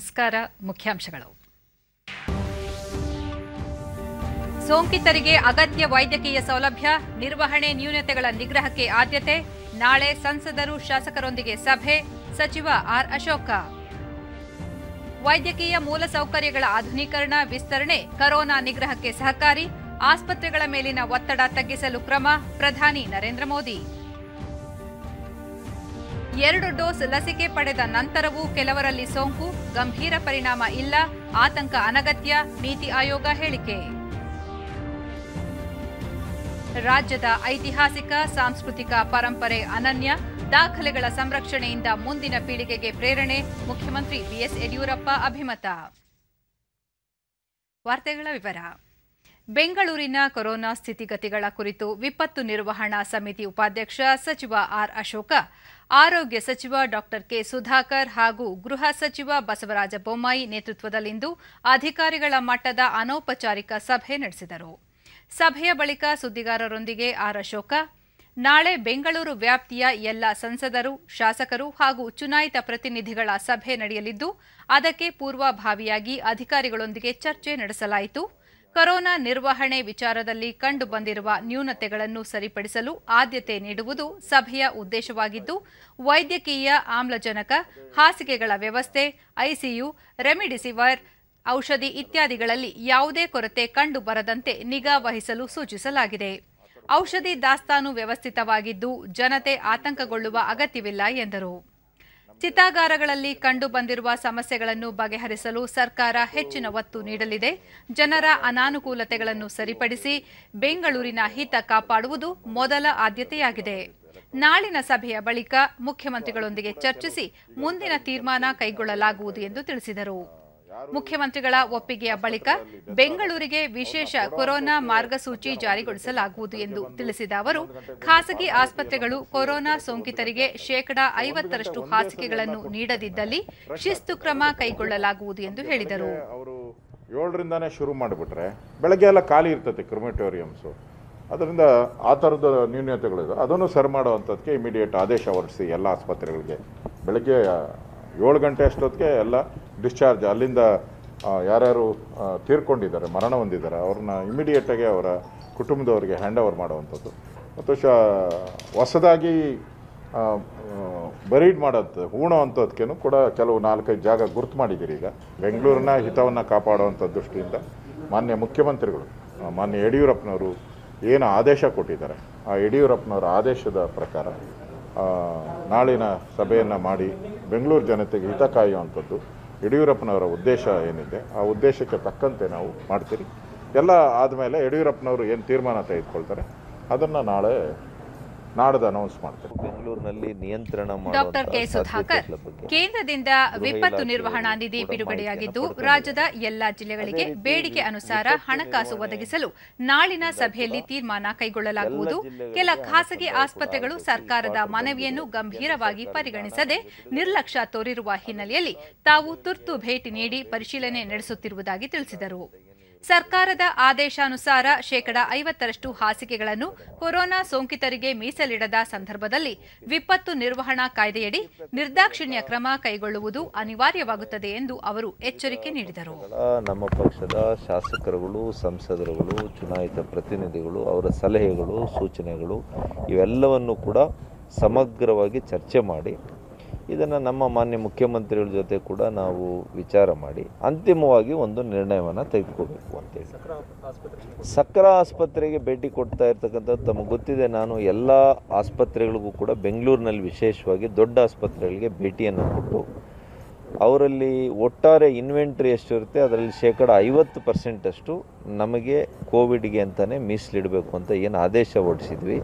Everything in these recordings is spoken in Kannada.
ನಮಸ್ಕಾರ ಮುಖ್ಯಾಂಶಗಳು ಸೋಂಕಿತರಿಗೆ ಅಗತ್ಯ ವೈದ್ಯಕೀಯ ಸೌಲಭ್ಯ ನಿರ್ವಹಣೆ ನ್ಯೂನತೆಗಳ ನಿಗ್ರಹಕ್ಕೆ ಆದ್ಯತೆ ನಾಳೆ ಸಂಸದರು ಶಾಸಕರೊಂದಿಗೆ ಸಭೆ ಸಚಿವ ಆರ್ ಅಶೋಕ ವೈದ್ಯಕೀಯ ಮೂಲಸೌಕರ್ಯಗಳ ಆಧುನೀಕರಣ ವಿಸ್ತರಣೆ ಕರೋನಾ ನಿಗ್ರಹಕ್ಕೆ ಸಹಕಾರಿ ಆಸ್ಪತ್ರೆಗಳ ಮೇಲಿನ ಒತ್ತಡ ತಗ್ಗಿಸಲು ಕ್ರಮ ಪ್ರಧಾನಿ ನರೇಂದ್ರ ಮೋದಿ ಎರಡು ಡೋಸ್ ಲಸಿಕೆ ಪಡೆದ ನಂತರವೂ ಕೆಲವರಲ್ಲಿ ಸೋಂಕು ಗಂಭೀರ ಪರಿಣಾಮ ಇಲ್ಲ ಆತಂಕ ಅನಗತ್ಯ ನೀತಿ ಆಯೋಗ ಹೇಳಿಕೆ ರಾಜ್ಯದ ಐತಿಹಾಸಿಕ ಸಾಂಸ್ಕೃತಿಕ ಪರಂಪರೆ ಅನನ್ಯ ದಾಖಲೆಗಳ ಸಂರಕ್ಷಣೆಯಿಂದ ಮುಂದಿನ ಪೀಳಿಗೆಗೆ ಪ್ರೇರಣೆ ಮುಖ್ಯಮಂತ್ರಿ ಬಿಎಸ್ ಯಡಿಯೂರಪ್ಪ ಅಭಿಮತ ವಾರ್ತೆಗಳ ವಿವರ ಬೆಂಗಳೂರಿನ ಕೊರೋನಾ ಸ್ಥಿತಿಗತಿಗಳ ಕುರಿತು ವಿಪತ್ತು ನಿರ್ವಹಣಾ ಸಮಿತಿ ಉಪಾಧ್ಯಕ್ಷ ಸಚಿವ ಆರ್ ಅಶೋಕ ಆರೋಗ್ಯ ಸಚಿವ ಡಾಕ್ಟರ್ ಕೆ ಸುಧಾಕರ್ ಹಾಗೂ ಗೃಹ ಸಚಿವ ಬಸವರಾಜ ಬೊಮ್ಮಾಯಿ ನೇತೃತ್ವದಲ್ಲಿಂದು ಅಧಿಕಾರಿಗಳ ಮಟ್ಟದ ಅನೌಪಚಾರಿಕ ಸಭೆ ನಡೆಸಿದರು ಸಭೆಯ ಬಳಿಕ ಸುದ್ದಿಗಾರರೊಂದಿಗೆ ಆರ್ ಅಶೋಕ ನಾಳೆ ಬೆಂಗಳೂರು ವ್ಯಾಪ್ತಿಯ ಎಲ್ಲ ಸಂಸದರು ಶಾಸಕರು ಹಾಗೂ ಚುನಾಯಿತ ಪ್ರತಿನಿಧಿಗಳ ಸಭೆ ನಡೆಯಲಿದ್ದು ಅದಕ್ಕೆ ಪೂರ್ವಭಾವಿಯಾಗಿ ಅಧಿಕಾರಿಗಳೊಂದಿಗೆ ಚರ್ಚೆ ನಡೆಸಲಾಯಿತು ಕೊರೋನಾ ನಿರ್ವಹಣೆ ವಿಚಾರದಲ್ಲಿ ಕಂಡುಬಂದಿರುವ ನ್ಯೂನತೆಗಳನ್ನು ಸರಿಪಡಿಸಲು ಆದ್ಯತೆ ನೀಡುವುದು ಸಭೆಯ ಉದ್ದೇಶವಾಗಿದ್ದು ವೈದ್ಯಕೀಯ ಆಮ್ಲಜನಕ ಹಾಸಿಗೆಗಳ ವ್ಯವಸ್ಥೆ ಐಸಿಯು ರೆಮಿಡಿಸಿವರ್ ಔಷಧಿ ಇತ್ಯಾದಿಗಳಲ್ಲಿ ಯಾವುದೇ ಕೊರತೆ ಕಂಡುಬರದಂತೆ ಬರದಂತೆ ನಿಗಾ ವಹಿಸಲು ಸೂಚಿಸಲಾಗಿದೆ ಔಷಧಿ ದಾಸ್ತಾನು ವ್ಯವಸ್ಥಿತವಾಗಿದ್ದು ಜನತೆ ಆತಂಕಗೊಳ್ಳುವ ಅಗತ್ಯವಿಲ್ಲ ಎಂದರು ಚಿತಾಗಾರಗಳಲ್ಲಿ ಕಂಡುಬಂದಿರುವ ಸಮಸ್ಯೆಗಳನ್ನು ಬಗೆಹರಿಸಲು ಸರ್ಕಾರ ಹೆಚ್ಚಿನ ಒತ್ತು ನೀಡಲಿದೆ ಜನರ ಅನಾನುಕೂಲತೆಗಳನ್ನು ಸರಿಪಡಿಸಿ ಬೆಂಗಳೂರಿನ ಹಿತ ಕಾಪಾಡುವುದು ಮೊದಲ ಆದ್ಯತೆಯಾಗಿದೆ ನಾಳಿನ ಸಭೆಯ ಬಳಿಕ ಮುಖ್ಯಮಂತ್ರಿಗಳೊಂದಿಗೆ ಚರ್ಚಿಸಿ ಮುಂದಿನ ತೀರ್ಮಾನ ಕೈಗೊಳ್ಳಲಾಗುವುದು ಎಂದು ತಿಳಿಸಿದರು ಮುಖ್ಯಮಂತ್ರಿಗಳ ಒಪ್ಪಿಗೆಯ ಬಳಿಕ ಬೆಂಗಳೂರಿಗೆ ವಿಶೇಷ ಕೊರೋನಾ ಮಾರ್ಗಸೂಚಿ ಜಾರಿಗೊಳಿಸಲಾಗುವುದು ಎಂದು ತಿಳಿಸಿದ ಅವರು ಖಾಸಗಿ ಆಸ್ಪತ್ರೆಗಳು ಕೊರೋನಾ ಸೋಂಕಿತರಿಗೆ ಶೇಕಡಾ ಐವತ್ತರಷ್ಟು ಹಾಸಿಗೆಗಳನ್ನು ನೀಡದಿದ್ದಲ್ಲಿ ಶಿಸ್ತು ಕ್ರಮ ಕೈಗೊಳ್ಳಲಾಗುವುದು ಎಂದು ಹೇಳಿದರು ಅವರು ಏಳರಿಂದಾನೇ ಶುರು ಮಾಡಿಬಿಟ್ರೆ ಬೆಳಗ್ಗೆ ಎಲ್ಲ ಖಾಲಿ ಇರ್ತದೆ ಕ್ರಿಮಿಟೋರಿಯಮ್ಸು ಅದರಿಂದ ಆ ಥರದ ನ್ಯೂನ್ಯತೆಗಳಿದೆ ಅದನ್ನು ಸರಿ ಮಾಡುವಂಥದ್ದಕ್ಕೆ ಇಮಿಡಿಯೇಟ್ ಆದೇಶ ಹೊರಡಿಸಿ ಎಲ್ಲ ಆಸ್ಪತ್ರೆಗಳಿಗೆ ಬೆಳಗ್ಗೆ ಏಳು ಗಂಟೆ ಅಷ್ಟೊತ್ತಿಗೆ ಎಲ್ಲ ಡಿಸ್ಚಾರ್ಜ್ ಅಲ್ಲಿಂದ ಯಾರ್ಯಾರು ತೀರ್ಕೊಂಡಿದ್ದಾರೆ ಮರಣ ಹೊಂದಿದ್ದಾರೆ ಅವ್ರನ್ನ ಇಮಿಡಿಯೇಟಾಗಿ ಅವರ ಕುಟುಂಬದವರಿಗೆ ಹ್ಯಾಂಡ್ ಓವರ್ ಮಾಡುವಂಥದ್ದು ಮತ್ತು ಶ ಹೊಸದಾಗಿ ಬರೀಡ್ ಮಾಡೋದು ಹೂಣ ಅಂಥದ್ಕೇನು ಕೂಡ ಕೆಲವು ನಾಲ್ಕೈದು ಜಾಗ ಗುರ್ತು ಮಾಡಿದ್ದೀರಿ ಈಗ ಬೆಂಗಳೂರಿನ ಹಿತವನ್ನು ಕಾಪಾಡುವಂಥ ದೃಷ್ಟಿಯಿಂದ ಮಾನ್ಯ ಮುಖ್ಯಮಂತ್ರಿಗಳು ಮಾನ್ಯ ಯಡಿಯೂರಪ್ಪನವರು ಏನು ಆದೇಶ ಕೊಟ್ಟಿದ್ದಾರೆ ಆ ಯಡಿಯೂರಪ್ಪನವರ ಆದೇಶದ ಪ್ರಕಾರ ನಾಳಿನ ಸಭೆಯನ್ನು ಮಾಡಿ ಬೆಂಗಳೂರು ಜನತೆಗೆ ಹಿತ ಕಾಯುವಂಥದ್ದು ಯಡಿಯೂರಪ್ಪನವರ ಉದ್ದೇಶ ಏನಿದೆ ಆ ಉದ್ದೇಶಕ್ಕೆ ತಕ್ಕಂತೆ ನಾವು ಮಾಡ್ತೀರಿ ಎಲ್ಲ ಆದಮೇಲೆ ಯಡಿಯೂರಪ್ಪನವರು ಏನು ತೀರ್ಮಾನ ತೆಗೆದುಕೊಳ್ತಾರೆ ಅದನ್ನು ನಾಳೆ ನಾಡದ ಅನೌನ್ಸ್ ಮಾಡ್ತೇವೆ ಬೆಂಗಳೂರಿನಲ್ಲಿ ನಿಯಂತ್ರಣ ಡಾಕ್ಟರ್ ಕೆ ಸುಧಾಕರ್ ಕೇಂದ್ರದಿಂದ ವಿಪತ್ತು ನಿರ್ವಹಣಾ ನಿಧಿ ಬಿಡುಗಡೆಯಾಗಿದ್ದು ರಾಜ್ಯದ ಎಲ್ಲಾ ಜಿಲ್ಲೆಗಳಿಗೆ ಬೇಡಿಕೆ ಅನುಸಾರ ಹಣಕಾಸು ಒದಗಿಸಲು ನಾಳಿನ ಸಭೆಯಲ್ಲಿ ತೀರ್ಮಾನ ಕೈಗೊಳ್ಳಲಾಗುವುದು ಕೆಲ ಖಾಸಗಿ ಆಸ್ಪತ್ರೆಗಳು ಸರ್ಕಾರದ ಮನವಿಯನ್ನು ಗಂಭೀರವಾಗಿ ಪರಿಗಣಿಸದೆ ನಿರ್ಲಕ್ಷ್ಯ ತೋರಿರುವ ಹಿನ್ನೆಲೆಯಲ್ಲಿ ತಾವು ತುರ್ತು ಭೇಟಿ ನೀಡಿ ಪರಿಶೀಲನೆ ನಡೆಸುತ್ತಿರುವುದಾಗಿ ತಿಳಿಸಿದರು ಸರ್ಕಾರದ ಆದೇಶಾನುಸಾರ ಶೇಕಡ ಐವತ್ತರಷ್ಟು ಹಾಸಿಗೆಗಳನ್ನು ಕೊರೋನಾ ಸೋಂಕಿತರಿಗೆ ಮೀಸಲಿಡದ ಸಂದರ್ಭದಲ್ಲಿ ವಿಪತ್ತು ನಿರ್ವಹಣಾ ಕಾಯ್ದೆಯಡಿ ನಿರ್ದಾಕ್ಷಿಣ್ಯ ಕ್ರಮ ಕೈಗೊಳ್ಳುವುದು ಅನಿವಾರ್ಯವಾಗುತ್ತದೆ ಎಂದು ಅವರು ಎಚ್ಚರಿಕೆ ನೀಡಿದರು ನಮ್ಮ ಪಕ್ಷದ ಶಾಸಕರುಗಳು ಸಂಸದರುಗಳು ಚುನಾಯಿತ ಪ್ರತಿನಿಧಿಗಳು ಅವರ ಸಲಹೆಗಳು ಸೂಚನೆಗಳು ಇವೆಲ್ಲವನ್ನು ಕೂಡ ಸಮಗ್ರವಾಗಿ ಚರ್ಚೆ ಮಾಡಿ ಇದನ್ನು ನಮ್ಮ ಮಾನ್ಯ ಮುಖ್ಯಮಂತ್ರಿಗಳ ಜೊತೆ ಕೂಡ ನಾವು ವಿಚಾರ ಮಾಡಿ ಅಂತಿಮವಾಗಿ ಒಂದು ನಿರ್ಣಯವನ್ನು ತೆಗೆದುಕೋಬೇಕು ಅಂತೇಳಿ ಸಕ್ಕರ ಆಸ್ಪತ್ರೆಗೆ ಭೇಟಿ ಕೊಡ್ತಾ ಇರ್ತಕ್ಕಂಥದ್ದು ತಮಗೆ ಗೊತ್ತಿದೆ ನಾನು ಎಲ್ಲ ಆಸ್ಪತ್ರೆಗಳಿಗೂ ಕೂಡ ಬೆಂಗಳೂರಿನಲ್ಲಿ ವಿಶೇಷವಾಗಿ ದೊಡ್ಡ ಆಸ್ಪತ್ರೆಗಳಿಗೆ ಭೇಟಿಯನ್ನು ಕೊಟ್ಟು ಅವರಲ್ಲಿ ಒಟ್ಟಾರೆ ಇನ್ವೆಂಟ್ರಿ ಎಷ್ಟಿರುತ್ತೆ ಅದರಲ್ಲಿ ಶೇಕಡ ಐವತ್ತು ಪರ್ಸೆಂಟಷ್ಟು ನಮಗೆ ಕೋವಿಡ್ಗೆ ಅಂತಲೇ ಮೀಸಲಿಡಬೇಕು ಅಂತ ಏನು ಆದೇಶ ಹೊರಡಿಸಿದ್ವಿ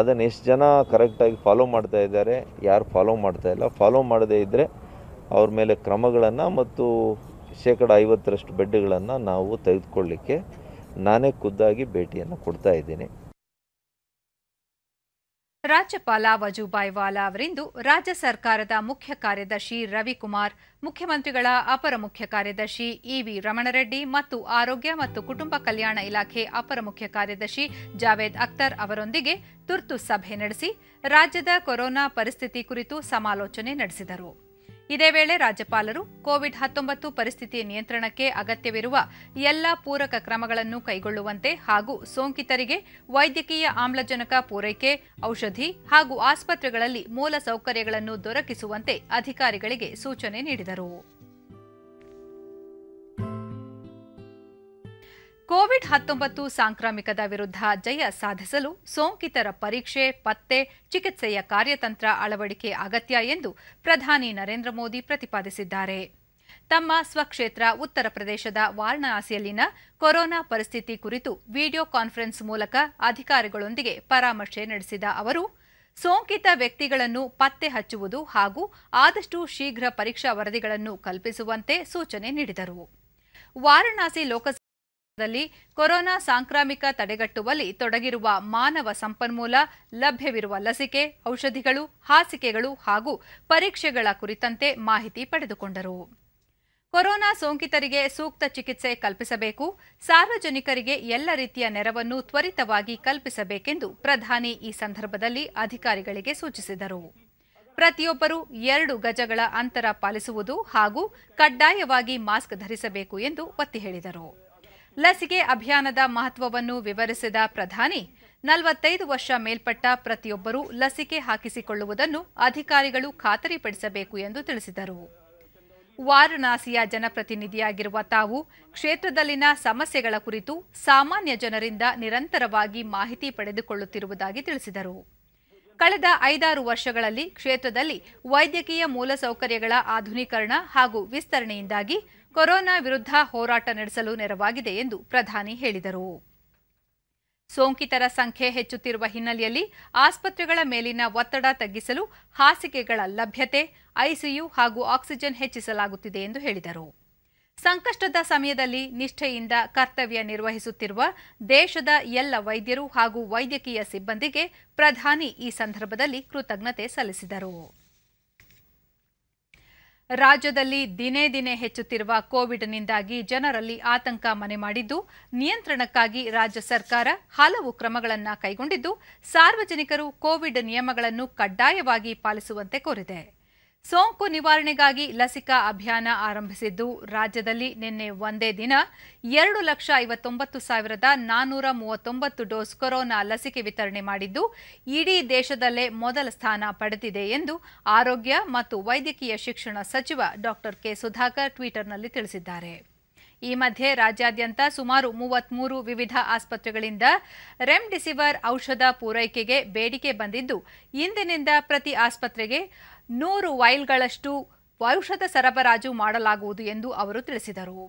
ಅದನ್ನು ಎಷ್ಟು ಜನ ಕರೆಕ್ಟಾಗಿ ಫಾಲೋ ಮಾಡ್ತಾ ಇದ್ದಾರೆ ಯಾರು ಫಾಲೋ ಮಾಡ್ತಾ ಇಲ್ಲ ಫಾಲೋ ಮಾಡದೇ ಇದ್ದರೆ ಅವ್ರ ಮೇಲೆ ಕ್ರಮಗಳನ್ನು ಮತ್ತು ಶೇಕಡ ಐವತ್ತರಷ್ಟು ಬೆಡ್ಗಳನ್ನು ನಾವು ತೆಗೆದುಕೊಳ್ಳಿಕ್ಕೆ ನಾನೇ ಖುದ್ದಾಗಿ ಭೇಟಿಯನ್ನು ಕೊಡ್ತಾ ಇದ್ದೀನಿ ರಾಜ್ಯಪಾಲ ವಜೂಭಾಯಿ ವಾಲಾ ಅವರಿಂದು ರಾಜ್ಯ ಸರ್ಕಾರದ ಮುಖ್ಯ ಕಾರ್ಯದರ್ಶಿ ರವಿಕುಮಾರ್ ಮುಖ್ಯಮಂತ್ರಿಗಳ ಅಪರ ಮುಖ್ಯ ಕಾರ್ಯದರ್ಶಿ ಇವಿ ರಮಣರೆಡ್ಡಿ ಮತ್ತು ಆರೋಗ್ಯ ಮತ್ತು ಕುಟುಂಬ ಕಲ್ಯಾಣ ಇಲಾಖೆ ಅಪರ ಮುಖ್ಯ ಕಾರ್ಯದರ್ಶಿ ಜಾವೇದ್ ಅಖ್ತರ್ ಅವರೊಂದಿಗೆ ತುರ್ತು ಸಭೆ ನಡೆಸಿ ರಾಜ್ಯದ ಕೊರೋನಾ ಪರಿಸ್ಥಿತಿ ಕುರಿತು ಸಮಾಲೋಚನೆ ನಡೆಸಿದರು ಇದೇ ವೇಳೆ ರಾಜ್ಯಪಾಲರು ಕೋವಿಡ್ ಹತ್ತೊಂಬತ್ತು ಪರಿಸ್ಥಿತಿ ನಿಯಂತ್ರಣಕ್ಕೆ ಅಗತ್ಯವಿರುವ ಎಲ್ಲ ಪೂರಕ ಕ್ರಮಗಳನ್ನು ಕೈಗೊಳ್ಳುವಂತೆ ಹಾಗೂ ಸೋಂಕಿತರಿಗೆ ವೈದ್ಯಕೀಯ ಆಮ್ಲಜನಕ ಪೂರೈಕೆ ಔಷಧಿ ಹಾಗೂ ಆಸ್ಪತ್ರೆಗಳಲ್ಲಿ ಮೂಲ ಸೌಕರ್ಯಗಳನ್ನು ದೊರಕಿಸುವಂತೆ ಅಧಿಕಾರಿಗಳಿಗೆ ಸೂಚನೆ ನೀಡಿದರು ಕೋವಿಡ್ ಹತ್ತೊಂಬತ್ತು ಸಾಂಕ್ರಾಮಿಕದ ವಿರುದ್ಧ ಜಯ ಸಾಧಿಸಲು ಸೋಂಕಿತರ ಪರೀಕ್ಷೆ ಪತ್ತೆ ಚಿಕಿತ್ಸೆಯ ಕಾರ್ಯತಂತ್ರ ಅಳವಡಿಕೆ ಅಗತ್ಯ ಎಂದು ಪ್ರಧಾನಿ ನರೇಂದ್ರ ಮೋದಿ ಪ್ರತಿಪಾದಿಸಿದ್ದಾರೆ ತಮ್ಮ ಸ್ವಕ್ಷೇತ್ರ ಉತ್ತರ ಪ್ರದೇಶದ ವಾರಣಾಸಿಯಲ್ಲಿನ ಕೊರೋನಾ ಪರಿಸ್ಥಿತಿ ಕುರಿತು ವಿಡಿಯೋ ಕಾನ್ಫರೆನ್ಸ್ ಮೂಲಕ ಅಧಿಕಾರಿಗಳೊಂದಿಗೆ ಪರಾಮರ್ಶೆ ನಡೆಸಿದ ಅವರು ಸೋಂಕಿತ ವ್ಯಕ್ತಿಗಳನ್ನು ಪತ್ತೆ ಹಚ್ಚುವುದು ಹಾಗೂ ಆದಷ್ಟು ಶೀಘ್ರ ಪರೀಕ್ಷಾ ವರದಿಗಳನ್ನು ಕಲ್ಪಿಸುವಂತೆ ಸೂಚನೆ ನೀಡಿದರು ವಾರಣಾಸಿ ಲೋಕಸಭಾ ದಲ್ಲಿ ಕೊರೋನಾ ಸಾಂಕ್ರಾಮಿಕ ತಡೆಗಟ್ಟುವಲ್ಲಿ ತೊಡಗಿರುವ ಮಾನವ ಸಂಪನ್ಮೂಲ ಲಭ್ಯವಿರುವ ಲಸಿಕೆ ಔಷಧಿಗಳು ಹಾಸಿಗೆಗಳು ಹಾಗೂ ಪರೀಕ್ಷೆಗಳ ಕುರಿತಂತೆ ಮಾಹಿತಿ ಪಡೆದುಕೊಂಡರು ಕೊರೋನಾ ಸೋಂಕಿತರಿಗೆ ಸೂಕ್ತ ಚಿಕಿತ್ಸೆ ಕಲ್ಪಿಸಬೇಕು ಸಾರ್ವಜನಿಕರಿಗೆ ಎಲ್ಲ ರೀತಿಯ ನೆರವನ್ನು ತ್ವರಿತವಾಗಿ ಕಲ್ಪಿಸಬೇಕೆಂದು ಪ್ರಧಾನಿ ಈ ಸಂದರ್ಭದಲ್ಲಿ ಅಧಿಕಾರಿಗಳಿಗೆ ಸೂಚಿಸಿದರು ಪ್ರತಿಯೊಬ್ಬರೂ ಎರಡು ಗಜಗಳ ಅಂತರ ಪಾಲಿಸುವುದು ಹಾಗೂ ಕಡ್ಡಾಯವಾಗಿ ಮಾಸ್ಕ್ ಧರಿಸಬೇಕು ಎಂದು ಒತ್ತಿ ಹೇಳಿದರು ಲಸಿಕೆ ಅಭಿಯಾನದ ಮಹತ್ವವನ್ನು ವಿವರಿಸಿದ ಪ್ರಧಾನಿ ನಲವತ್ತೈದು ವರ್ಷ ಮೇಲ್ಪಟ್ಟ ಪ್ರತಿಯೊಬ್ಬರೂ ಲಸಿಕೆ ಹಾಕಿಸಿಕೊಳ್ಳುವುದನ್ನು ಅಧಿಕಾರಿಗಳು ಖಾತರಿಪಡಿಸಬೇಕು ಎಂದು ತಿಳಿಸಿದರು ವಾರಣಾಸಿಯ ಜನಪ್ರತಿನಿಧಿಯಾಗಿರುವ ತಾವು ಕ್ಷೇತ್ರದಲ್ಲಿನ ಸಮಸ್ಯೆಗಳ ಕುರಿತು ಸಾಮಾನ್ಯ ಜನರಿಂದ ನಿರಂತರವಾಗಿ ಮಾಹಿತಿ ಪಡೆದುಕೊಳ್ಳುತ್ತಿರುವುದಾಗಿ ತಿಳಿಸಿದರು ಕಳೆದ ಐದಾರು ವರ್ಷಗಳಲ್ಲಿ ಕ್ಷೇತ್ರದಲ್ಲಿ ವೈದ್ಯಕೀಯ ಮೂಲಸೌಕರ್ಯಗಳ ಆಧುನೀಕರಣ ಹಾಗೂ ವಿಸ್ತರಣೆಯಿಂದಾಗಿ ಕೊರೋನಾ ವಿರುದ್ಧ ಹೋರಾಟ ನಡೆಸಲು ನೆರವಾಗಿದೆ ಎಂದು ಪ್ರಧಾನಿ ಹೇಳಿದರು ಸೋಂಕಿತರ ಸಂಖ್ಯೆ ಹೆಚ್ಚುತ್ತಿರುವ ಹಿನ್ನೆಲೆಯಲ್ಲಿ ಆಸ್ಪತ್ರೆಗಳ ಮೇಲಿನ ಒತ್ತಡ ತಗ್ಗಿಸಲು ಹಾಸಿಗೆಗಳ ಲಭ್ಯತೆ ಐಸಿಯು ಹಾಗೂ ಆಕ್ಸಿಜನ್ ಹೆಚ್ಚಿಸಲಾಗುತ್ತಿದೆ ಎಂದು ಹೇಳಿದರು ಸಂಕಷ್ಟದ ಸಮಯದಲ್ಲಿ ನಿಷ್ಠೆಯಿಂದ ಕರ್ತವ್ಯ ನಿರ್ವಹಿಸುತ್ತಿರುವ ದೇಶದ ಎಲ್ಲ ವೈದ್ಯರು ಹಾಗೂ ವೈದ್ಯಕೀಯ ಸಿಬ್ಬಂದಿಗೆ ಪ್ರಧಾನಿ ಈ ಸಂದರ್ಭದಲ್ಲಿ ಕೃತಜ್ಞತೆ ಸಲ್ಲಿಸಿದರು ರಾಜ್ಯದಲ್ಲಿ ದಿನೇ ದಿನೇ ಹೆಚ್ಚುತ್ತಿರುವ ಕೋವಿಡ್ನಿಂದಾಗಿ ಜನರಲ್ಲಿ ಆತಂಕ ಮನೆ ಮಾಡಿದ್ದು ನಿಯಂತ್ರಣಕ್ಕಾಗಿ ರಾಜ್ಯ ಸರ್ಕಾರ ಹಲವು ಕ್ರಮಗಳನ್ನು ಕೈಗೊಂಡಿದ್ದು ಸಾರ್ವಜನಿಕರು ಕೋವಿಡ್ ನಿಯಮಗಳನ್ನು ಕಡ್ಡಾಯವಾಗಿ ಪಾಲಿಸುವಂತೆ ಕೋರಿದೆ ಸೋಂಕು ನಿವಾರಣೆಗಾಗಿ ಲಸಿಕಾ ಅಭಿಯಾನ ಆರಂಭಿಸಿದ್ದು ರಾಜ್ಯದಲ್ಲಿ ನಿನ್ನೆ ಒಂದೇ ದಿನ ಎರಡು ಲಕ್ಷ ಐವತ್ತೊಂಬತ್ತು ಸಾವಿರದ ನಾನ್ನೂರ ಮೂವತ್ತೊಂಬತ್ತು ಡೋಸ್ ಕೊರೋನಾ ಲಸಿಕೆ ವಿತರಣೆ ಮಾಡಿದ್ದು ಇಡೀ ದೇಶದಲ್ಲೇ ಮೊದಲ ಸ್ಥಾನ ಪಡೆದಿದೆ ಎಂದು ಆರೋಗ್ಯ ಮತ್ತು ವೈದ್ಯಕೀಯ ಶಿಕ್ಷಣ ಸಚಿವ ಡಾಕ್ಟರ್ ಕೆ ಸುಧಾಕರ್ ಟ್ವೀಟರ್ನಲ್ಲಿ ತಿಳಿಸಿದ್ದಾರೆ ಈ ಮಧ್ಯೆ ರಾಜ್ಯಾದ್ಯಂತ ಸುಮಾರು ಮೂವತ್ಮೂರು ವಿವಿಧ ಆಸ್ಪತ್ರೆಗಳಿಂದ ರೆಮ್ಡಿಸಿವಿರ್ ಔಷಧ ಪೂರೈಕೆಗೆ ಬೇಡಿಕೆ ಬಂದಿದ್ದು ಇಂದಿನಿಂದ ಪ್ರತಿ ಆಸ್ಪತ್ರೆಗೆ ನೂರು ವೈಲ್ಗಳಷ್ಟು ಔಷಧ ಸರಬರಾಜು ಮಾಡಲಾಗುವುದು ಎಂದು ಅವರು ತಿಳಿಸಿದರು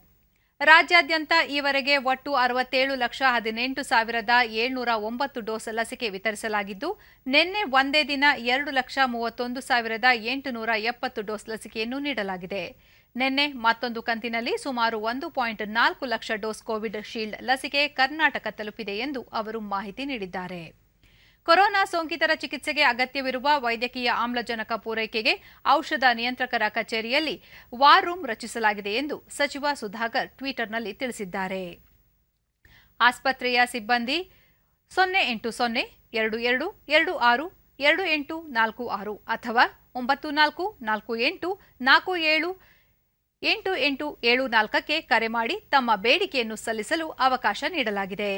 ರಾಜ್ಯಾದ್ಯಂತ ಈವರೆಗೆ ಒಟ್ಟು ಅರವತ್ತೇಳು ಲಕ್ಷ ಹದಿನೆಂಟು ಸಾವಿರದ ಏಳ್ನೂರ ಒಂಬತ್ತು ಡೋಸ್ ಲಸಿಕೆ ವಿತರಿಸಲಾಗಿದ್ದು ನಿನ್ನೆ ಒಂದೇ ದಿನ ಎರಡು ಲಕ್ಷ ಮೂವತ್ತೊಂದು ಸಾವಿರದ ಎಂಟುನೂರ ಎಪ್ಪತ್ತು ಡೋಸ್ ಲಸಿಕೆಯನ್ನು ನೀಡಲಾಗಿದೆ ನಿನ್ನೆ ಮತ್ತೊಂದು ಕಂತಿನಲ್ಲಿ ಸುಮಾರು ಒಂದು ಪಾಯಿಂಟ್ ನಾಲ್ಕು ಲಕ್ಷ ಡೋಸ್ ಕೋವಿಡ್ ಶೀಲ್ಡ್ ಲಸಿಕೆ ಕರ್ನಾಟಕ ತಲುಪಿದೆ ಎಂದು ಅವರು ಮಾಹಿತಿ ನೀಡಿದ್ದಾರೆ ಕೊರೋನಾ ಸೋಂಕಿತರ ಚಿಕಿತ್ಸೆಗೆ ಅಗತ್ಯವಿರುವ ವೈದ್ಯಕೀಯ ಆಮ್ಲಜನಕ ಪೂರೈಕೆಗೆ ಔಷಧ ನಿಯಂತ್ರಕರ ಕಚೇರಿಯಲ್ಲಿ ವಾರ್ ರೂಮ್ ರಚಿಸಲಾಗಿದೆ ಎಂದು ಸಚಿವ ಸುಧಾಕರ್ ಟ್ವೀಟರ್ನಲ್ಲಿ ತಿಳಿಸಿದ್ದಾರೆ ಆಸ್ಪತ್ರೆಯ ಸಿಬ್ಬಂದಿ ಸೊನ್ನೆ ಎಂಟು ಸೊನ್ನೆ ಎರಡು ಎರಡು ಎರಡು ಆರು ಎರಡು ಎಂಟು ನಾಲ್ಕು ಆರು ಅಥವಾ ಒಂಬತ್ತು ನಾಲ್ಕು ನಾಲ್ಕು ಎಂಟು ನಾಲ್ಕು ಏಳು ಎಂಟು ಎಂಟು ಏಳು ನಾಲ್ಕಕ್ಕೆ ಕರೆ ಮಾಡಿ ತಮ್ಮ ಬೇಡಿಕೆಯನ್ನು ಸಲ್ಲಿಸಲು ಅವಕಾಶ ನೀಡಲಾಗಿದೆ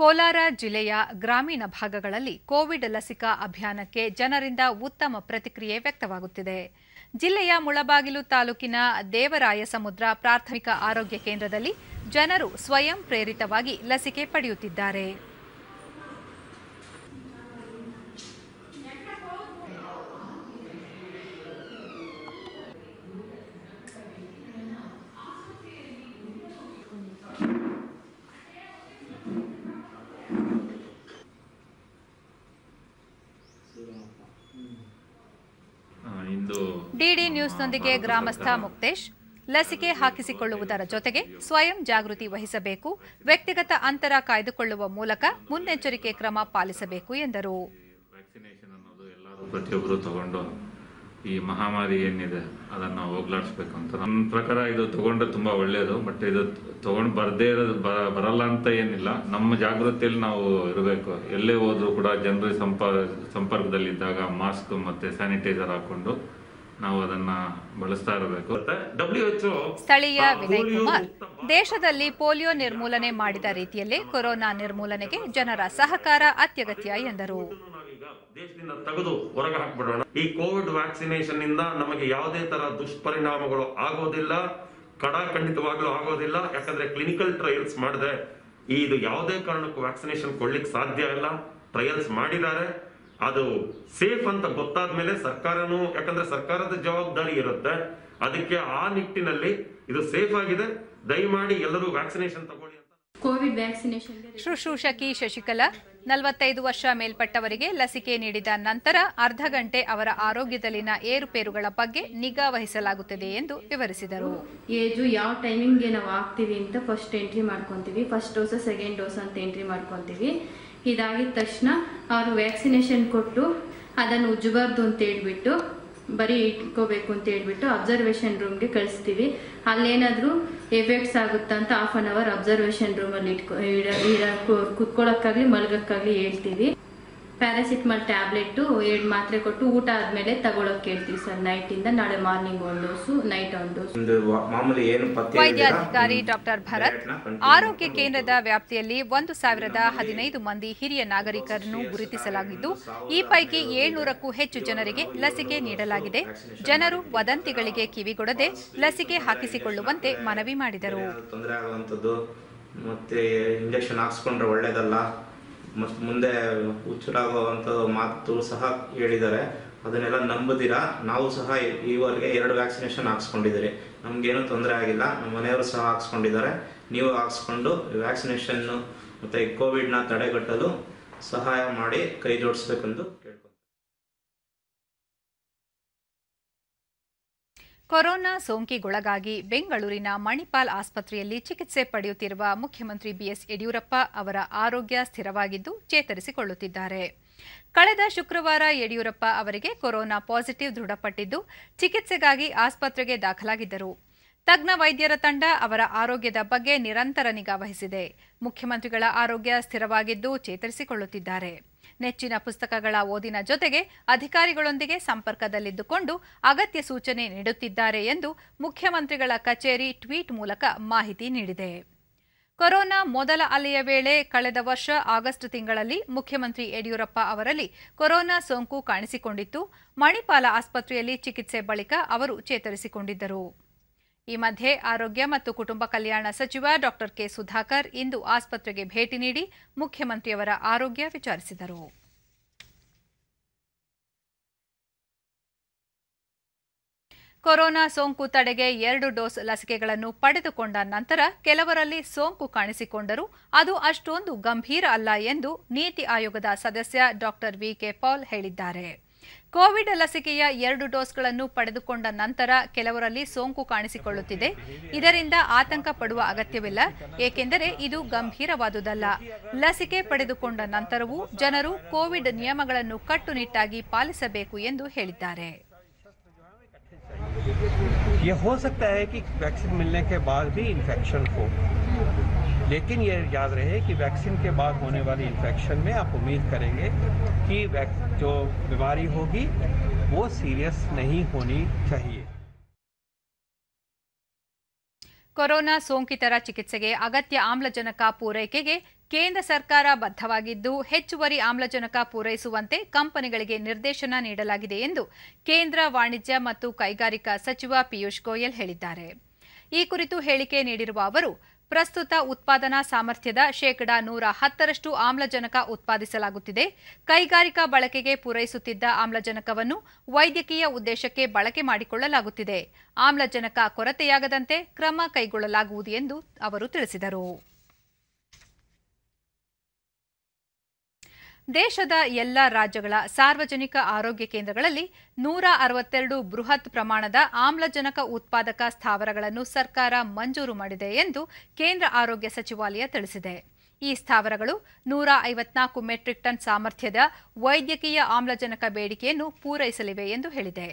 ಕೋಲಾರ ಜಿಲ್ಲೆಯ ಗ್ರಾಮೀಣ ಭಾಗಗಳಲ್ಲಿ ಕೋವಿಡ್ ಲಸಿಕಾ ಅಭಿಯಾನಕ್ಕೆ ಜನರಿಂದ ಉತ್ತಮ ಪ್ರತಿಕ್ರಿಯೆ ವ್ಯಕ್ತವಾಗುತ್ತಿದೆ ಜಿಲ್ಲೆಯ ಮುಳಬಾಗಿಲು ತಾಲೂಕಿನ ದೇವರಾಯ ಸಮುದ್ರ ಪ್ರಾಥಮಿಕ ಆರೋಗ್ಯ ಕೇಂದ್ರದಲ್ಲಿ ಜನರು ಸ್ವಯಂ ಪ್ರೇರಿತವಾಗಿ ಲಸಿಕೆ ಪಡೆಯುತ್ತಿದ್ದಾರೆ ನ್ಯೂಸ್ನೊಂದಿಗೆ ಗ್ರಾಮಸ್ಥ ಮುಕ್ತೇಶ್ ಲಸಿಕೆ ಹಾಕಿಸಿಕೊಳ್ಳುವುದರ ಜೊತೆಗೆ ಸ್ವಯಂ ಜಾಗೃತಿ ವಹಿಸಬೇಕು ವ್ಯಕ್ತಿಗತ ಅಂತರ ಕಾಯ್ದುಕೊಳ್ಳುವ ಮೂಲಕ ಮುನ್ನೆಚ್ಚರಿಕೆ ಕ್ರಮ ಪಾಲಿಸಬೇಕು ಎಂದರು ಪ್ರತಿಯೊಬ್ಬರು ತಗೊಂಡು ಈ ಮಹಾಮಾರಿ ಏನಿದೆ ಅದನ್ನು ಹೋಗ್ಲಾಡಿಸ್ಬೇಕು ಅಂತ ನನ್ನ ಪ್ರಕಾರ ಇದು ತಗೊಂಡ್ರೆ ತುಂಬಾ ಒಳ್ಳೆಯದು ಬಟ್ ಇದು ತಗೊಂಡು ಬರದೇ ಇರೋದು ಬರಲ್ಲ ಅಂತ ಏನಿಲ್ಲ ನಮ್ಮ ಜಾಗೃತಿಯಲ್ಲಿ ನಾವು ಇರಬೇಕು ಎಲ್ಲೇ ಹೋದ್ರೂ ಕೂಡ ಜನರ ಸಂಪ ಸಂಪರ್ಕದಲ್ಲಿದ್ದಾಗ ಮಾಸ್ಕ್ ಮತ್ತು ಸ್ಯಾನಿಟೈಸರ್ ಹಾಕ್ಕೊಂಡು ನಾವು ಅದನ್ನ ಬಳಸ್ತಾ ಇರಬೇಕು ಸ್ಥಳೀಯ ವಿನಯ್ ಕುಮಾರ್ ದೇಶದಲ್ಲಿ ಪೋಲಿಯೋ ನಿರ್ಮೂಲನೆ ಮಾಡಿದ ರೀತಿಯಲ್ಲಿ ಕೊರೋನಾ ನಿರ್ಮೂಲನೆಗೆ ಜನರ ಸಹಕಾರ ಅತ್ಯಗತ್ಯ ಎಂದರು ದೇಶದಿಂದ ತೆಗೆದು ಹೊರಗೆ ಹಾಕ್ಬಿಡೋಣ ಈ ಕೋವಿಡ್ ವ್ಯಾಕ್ಸಿನೇಷನ್ ನಿಂದ ನಮಗೆ ಯಾವುದೇ ತರ ದುಷ್ಪರಿಣಾಮಗಳು ಆಗೋದಿಲ್ಲ ಖಂಡಿತವಾಗ್ಲೂ ಆಗೋದಿಲ್ಲ ಯಾಕಂದ್ರೆ ಕ್ಲಿನಿಕಲ್ ಟ್ರಯಲ್ಸ್ ಮಾಡಿದ್ರೆ ಇದು ಯಾವುದೇ ಕಾರಣಕ್ಕೂ ವ್ಯಾಕ್ಸಿನೇಷನ್ ಕೊಡ್ಲಿಕ್ಕೆ ಸಾಧ್ಯ ಇಲ್ಲ ಟ್ರಯಲ್ಸ್ ಮಾಡಿದ್ದಾರೆ ಅದು ಸೇಫ್ ಅಂತ ಗೊತ್ತಾದ ಮೇಲೆ ಸರ್ಕಾರನೂ ಯಾಕಂದ್ರೆ ಸರ್ಕಾರದ ಜವಾಬ್ದಾರಿ ಇರುತ್ತೆ ಅದಕ್ಕೆ ಆ ನಿಟ್ಟಿನಲ್ಲಿ ಇದು ಸೇಫ್ ಆಗಿದೆ ದಯಮಾಡಿ ಎಲ್ಲರೂ ವ್ಯಾಕ್ಸಿನೇಷನ್ ತಗೊಳ್ಳಿ ಕೋವಿಡ್ ವ್ಯಾಕ್ಸಿನೇಷನ್ ಶುಶ್ರೂಷಕಿ ಶಶಿಕಲಾ ನಲವತ್ತೈದು ವರ್ಷ ಮೇಲ್ಪಟ್ಟವರಿಗೆ ಲಸಿಕೆ ನೀಡಿದ ನಂತರ ಅರ್ಧ ಗಂಟೆ ಅವರ ಆರೋಗ್ಯದಲ್ಲಿನ ಏರುಪೇರುಗಳ ಬಗ್ಗೆ ನಿಗಾ ವಹಿಸಲಾಗುತ್ತದೆ ಎಂದು ವಿವರಿಸಿದರು ಏಜು ಯಾವ ಟೈಮಿಂಗ್ಗೆ ನಾವು ಆಗ್ತೀವಿ ಅಂತ ಫಸ್ಟ್ ಎಂಟ್ರಿ ಮಾಡ್ಕೊತೀವಿ ಫಸ್ಟ್ ಡೋಸ್ ಸೆಕೆಂಡ್ ಡೋಸ್ ಅಂತ ಎಂಟ್ರಿ ಮಾಡ್ಕೊತೀವಿ ಇದಾಗಿದ ತಕ್ಷಣ ಅವರು ವ್ಯಾಕ್ಸಿನೇಷನ್ ಕೊಟ್ಟು ಅದನ್ನು ಉಜ್ಜಬಾರ್ದು ಅಂತ ಹೇಳ್ಬಿಟ್ಟು ಬರೀ ಇಟ್ಕೋಬೇಕು ಅಂತ ಹೇಳ್ಬಿಟ್ಟು ಅಬ್ಸರ್ವೇಷನ್ ರೂಮ್ಗೆ ಕಳಿಸ್ತೀವಿ ಅಲ್ಲೇನಾದ್ರೂ ಎಫೆಕ್ಟ್ಸ್ ಆಗುತ್ತಾ ಅಂತ ಹಾಫ್ ಅನ್ ಅವರ್ ಅಬ್ಸರ್ವೇಷನ್ ರೂಮಲ್ಲಿ ಇಟ್ಕೊ ಇಡ ಕುತ್ಕೊಳಕ್ಕಾಗ್ಲಿ ಮಲ್ಗಕ್ಕಾಗ್ಲಿ ಹೇಳ್ತೀವಿ ಪ್ಯಾರಾಸಿಟಮಾಲ್ ಟ್ಯಾಬ್ಲೆಟ್ಟು ಎರಡು ಮಾತ್ರೆ ಕೊಟ್ಟು ಊಟ ಆದಮೇಲೆ ತಗೊಳಕ್ ಹೇಳ್ತೀವಿ ಸರ್ ನೈಟಿಂದ ನಾಳೆ ಮಾರ್ನಿಂಗ್ ಒಂದು ಡೋಸು ನೈಟ್ ಒಂದು ಡೋಸ್ ವೈದ್ಯಾಧಿಕಾರಿ ಡಾಕ್ಟರ್ ಭರತ್ ಆರೋಗ್ಯ ಕೇಂದ್ರದ ವ್ಯಾಪ್ತಿಯಲ್ಲಿ ಒಂದು ಸಾವಿರದ ಹದಿನೈದು ಮಂದಿ ಹಿರಿಯ ನಾಗರಿಕರನ್ನು ಗುರುತಿಸಲಾಗಿದ್ದು ಈ ಪೈಕಿ ಏಳ್ನೂರಕ್ಕೂ ಹೆಚ್ಚು ಜನರಿಗೆ ಲಸಿಕೆ ನೀಡಲಾಗಿದೆ ಜನರು ವದಂತಿಗಳಿಗೆ ಕಿವಿಗೊಡದೆ ಲಸಿಕೆ ಹಾಕಿಸಿಕೊಳ್ಳುವಂತೆ ಮನವಿ ಮಾಡಿದರು ಮತ್ತೆ ಇಂಜೆಕ್ಷನ್ ಹಾಕ್ಸ್ಕೊಂಡ್ರೆ ಒಳ್ಳೇದಲ್ಲ ಮತ್ತು ಮುಂದೆ ಹುಚ್ಚರಾಗುವಂತ ಮಾತು ಸಹ ಹೇಳಿದ್ದಾರೆ ಅದನ್ನೆಲ್ಲ ನಂಬುದಿರ ನಾವು ಸಹ ಈವರೆಗೆ ಎರಡು ವ್ಯಾಕ್ಸಿನೇಷನ್ ಹಾಕ್ಸ್ಕೊಂಡಿದ್ದೀರಿ ಏನು ತೊಂದರೆ ಆಗಿಲ್ಲ ನಮ್ಮ ಮನೆಯವರು ಸಹ ಹಾಕ್ಸ್ಕೊಂಡಿದ್ದಾರೆ ನೀವು ಹಾಕ್ಸ್ಕೊಂಡು ವ್ಯಾಕ್ಸಿನೇಷನ್ನು ಮತ್ತು ಕೋವಿಡ್ನ ತಡೆಗಟ್ಟಲು ಸಹಾಯ ಮಾಡಿ ಕೈ ಜೋಡಿಸ್ಬೇಕೆಂದು ಕೊರೋನಾ ಸೋಂಕಿಗೊಳಗಾಗಿ ಬೆಂಗಳೂರಿನ ಮಣಿಪಾಲ್ ಆಸ್ಪತ್ರೆಯಲ್ಲಿ ಚಿಕಿತ್ಸೆ ಪಡೆಯುತ್ತಿರುವ ಮುಖ್ಯಮಂತ್ರಿ ಬಿಎಸ್ ಯಡಿಯೂರಪ್ಪ ಅವರ ಆರೋಗ್ಯ ಸ್ಥಿರವಾಗಿದ್ದು ಚೇತರಿಸಿಕೊಳ್ಳುತ್ತಿದ್ದಾರೆ ಕಳೆದ ಶುಕ್ರವಾರ ಯಡಿಯೂರಪ್ಪ ಅವರಿಗೆ ಕೊರೋನಾ ಪಾಸಿಟಿವ್ ದೃಢಪಟ್ಟಿದ್ದು ಚಿಕಿತ್ಸೆಗಾಗಿ ಆಸ್ಪತ್ರೆಗೆ ದಾಖಲಾಗಿದ್ದರು ತಜ್ಞ ವೈದ್ಯರ ತಂಡ ಅವರ ಆರೋಗ್ಯದ ಬಗ್ಗೆ ನಿರಂತರ ನಿಗಾ ವಹಿಸಿದೆ ಮುಖ್ಯಮಂತ್ರಿಗಳ ಆರೋಗ್ಯ ಸ್ಥಿರವಾಗಿದ್ದು ಚೇತರಿಸಿಕೊಳ್ಳುತ್ತಿದ್ದಾರೆ ನೆಚ್ಚಿನ ಪುಸ್ತಕಗಳ ಓದಿನ ಜೊತೆಗೆ ಅಧಿಕಾರಿಗಳೊಂದಿಗೆ ಸಂಪರ್ಕದಲ್ಲಿದ್ದುಕೊಂಡು ಅಗತ್ಯ ಸೂಚನೆ ನೀಡುತ್ತಿದ್ದಾರೆ ಎಂದು ಮುಖ್ಯಮಂತ್ರಿಗಳ ಕಚೇರಿ ಟ್ವೀಟ್ ಮೂಲಕ ಮಾಹಿತಿ ನೀಡಿದೆ ಕೊರೋನಾ ಮೊದಲ ಅಲೆಯ ವೇಳೆ ಕಳೆದ ವರ್ಷ ಆಗಸ್ಟ್ ತಿಂಗಳಲ್ಲಿ ಮುಖ್ಯಮಂತ್ರಿ ಯಡಿಯೂರಪ್ಪ ಅವರಲ್ಲಿ ಕೊರೋನಾ ಸೋಂಕು ಕಾಣಿಸಿಕೊಂಡಿತ್ತು ಮಣಿಪಾಲ ಆಸ್ಪತ್ರೆಯಲ್ಲಿ ಚಿಕಿತ್ಸೆ ಬಳಿಕ ಅವರು ಚೇತರಿಸಿಕೊಂಡಿದ್ದರು ಈ ಮಧ್ಯೆ ಆರೋಗ್ಯ ಮತ್ತು ಕುಟುಂಬ ಕಲ್ಯಾಣ ಸಚಿವ ಡಾಕ್ಟರ್ ಕೆ ಸುಧಾಕರ್ ಇಂದು ಆಸ್ಪತ್ರೆಗೆ ಭೇಟಿ ನೀಡಿ ಮುಖ್ಯಮಂತ್ರಿಯವರ ಆರೋಗ್ಯ ವಿಚಾರಿಸಿದರು ಕೊರೋನಾ ಸೋಂಕು ತಡೆಗೆ ಎರಡು ಡೋಸ್ ಲಸಿಕೆಗಳನ್ನು ಪಡೆದುಕೊಂಡ ನಂತರ ಕೆಲವರಲ್ಲಿ ಸೋಂಕು ಕಾಣಿಸಿಕೊಂಡರೂ ಅದು ಅಷ್ಟೊಂದು ಗಂಭೀರ ಅಲ್ಲ ಎಂದು ನೀತಿ ಆಯೋಗದ ಸದಸ್ಯ ಡಾಕ್ಟರ್ ವಿಕೆ ಪಾಲ್ ಹೇಳಿದ್ದಾರೆ ಕೋವಿಡ್ ಲಸಿಕೆಯ ಎರಡು ಡೋಸ್ಗಳನ್ನು ಪಡೆದುಕೊಂಡ ನಂತರ ಕೆಲವರಲ್ಲಿ ಸೋಂಕು ಕಾಣಿಸಿಕೊಳ್ಳುತ್ತಿದೆ ಇದರಿಂದ ಆತಂಕ ಪಡುವ ಅಗತ್ಯವಿಲ್ಲ ಏಕೆಂದರೆ ಇದು ಗಂಭೀರವಾದುದಲ್ಲ ಲಸಿಕೆ ಪಡೆದುಕೊಂಡ ನಂತರವೂ ಜನರು ಕೋವಿಡ್ ನಿಯಮಗಳನ್ನು ಕಟ್ಟುನಿಟ್ಟಾಗಿ ಪಾಲಿಸಬೇಕು ಎಂದು ಹೇಳಿದ್ದಾರೆ लेकिन ये याद रहे कि वैक्सीन के बाद होने वाली इन्फेक्शन में आप उम्मीद करेंगे कि जो बीमारी होगी वो सीरियस नहीं होनी चाहिए ಕೊರೋನಾ ಸೋಂಕಿತರ ಚಿಕಿತ್ಸೆಗೆ ಅಗತ್ಯ ಆಮ್ಲಜನಕ ಪೂರೈಕೆಗೆ ಕೇಂದ್ರ ಸರ್ಕಾರ ಬದ್ಧವಾಗಿದ್ದು ಹೆಚ್ಚುವರಿ ಆಮ್ಲಜನಕ ಪೂರೈಸುವಂತೆ ಕಂಪನಿಗಳಿಗೆ ನಿರ್ದೇಶನ ನೀಡಲಾಗಿದೆ ಎಂದು ಕೇಂದ್ರ ವಾಣಿಜ್ಯ ಮತ್ತು ಕೈಗಾರಿಕಾ ಸಚಿವ ಪಿಯೂಷ್ ಗೋಯಲ್ ಹೇಳಿದ್ದಾರೆ ಈ ಕುರಿತು ಹೇಳಿಕೆ ನೀಡಿರುವ ಅವರು ಪ್ರಸ್ತುತ ಉತ್ಪಾದನಾ ಸಾಮರ್ಥ್ಯದ ಶೇಕಡಾ ನೂರ ಹತ್ತರಷ್ಟು ಆಮ್ಲಜನಕ ಉತ್ಪಾದಿಸಲಾಗುತ್ತಿದೆ ಕೈಗಾರಿಕಾ ಬಳಕೆಗೆ ಪೂರೈಸುತ್ತಿದ್ದ ಆಮ್ಲಜನಕವನ್ನು ವೈದ್ಯಕೀಯ ಉದ್ದೇಶಕ್ಕೆ ಬಳಕೆ ಮಾಡಿಕೊಳ್ಳಲಾಗುತ್ತಿದೆ ಆಮ್ಲಜನಕ ಕೊರತೆಯಾಗದಂತೆ ಕ್ರಮ ಕೈಗೊಳ್ಳಲಾಗುವುದು ಎಂದು ಅವರು ತಿಳಿಸಿದರು ದೇಶದ ಎಲ್ಲ ರಾಜ್ಯಗಳ ಸಾರ್ವಜನಿಕ ಆರೋಗ್ಯ ಕೇಂದ್ರಗಳಲ್ಲಿ ನೂರ ಅರವತ್ತೆರಡು ಬೃಹತ್ ಪ್ರಮಾಣದ ಆಮ್ಲಜನಕ ಉತ್ಪಾದಕ ಸ್ಥಾವರಗಳನ್ನು ಸರ್ಕಾರ ಮಂಜೂರು ಮಾಡಿದೆ ಎಂದು ಕೇಂದ್ರ ಆರೋಗ್ಯ ಸಚಿವಾಲಯ ತಿಳಿಸಿದೆ ಈ ಸ್ಥಾವರಗಳು ನೂರ ಐವತ್ನಾಲ್ಕು ಮೆಟ್ರಿಕ್ ಟನ್ ಸಾಮರ್ಥ್ಯದ ವೈದ್ಯಕೀಯ ಆಮ್ಲಜನಕ ಬೇಡಿಕೆಯನ್ನು ಪೂರೈಸಲಿವೆ ಎಂದು ಹೇಳಿದೆ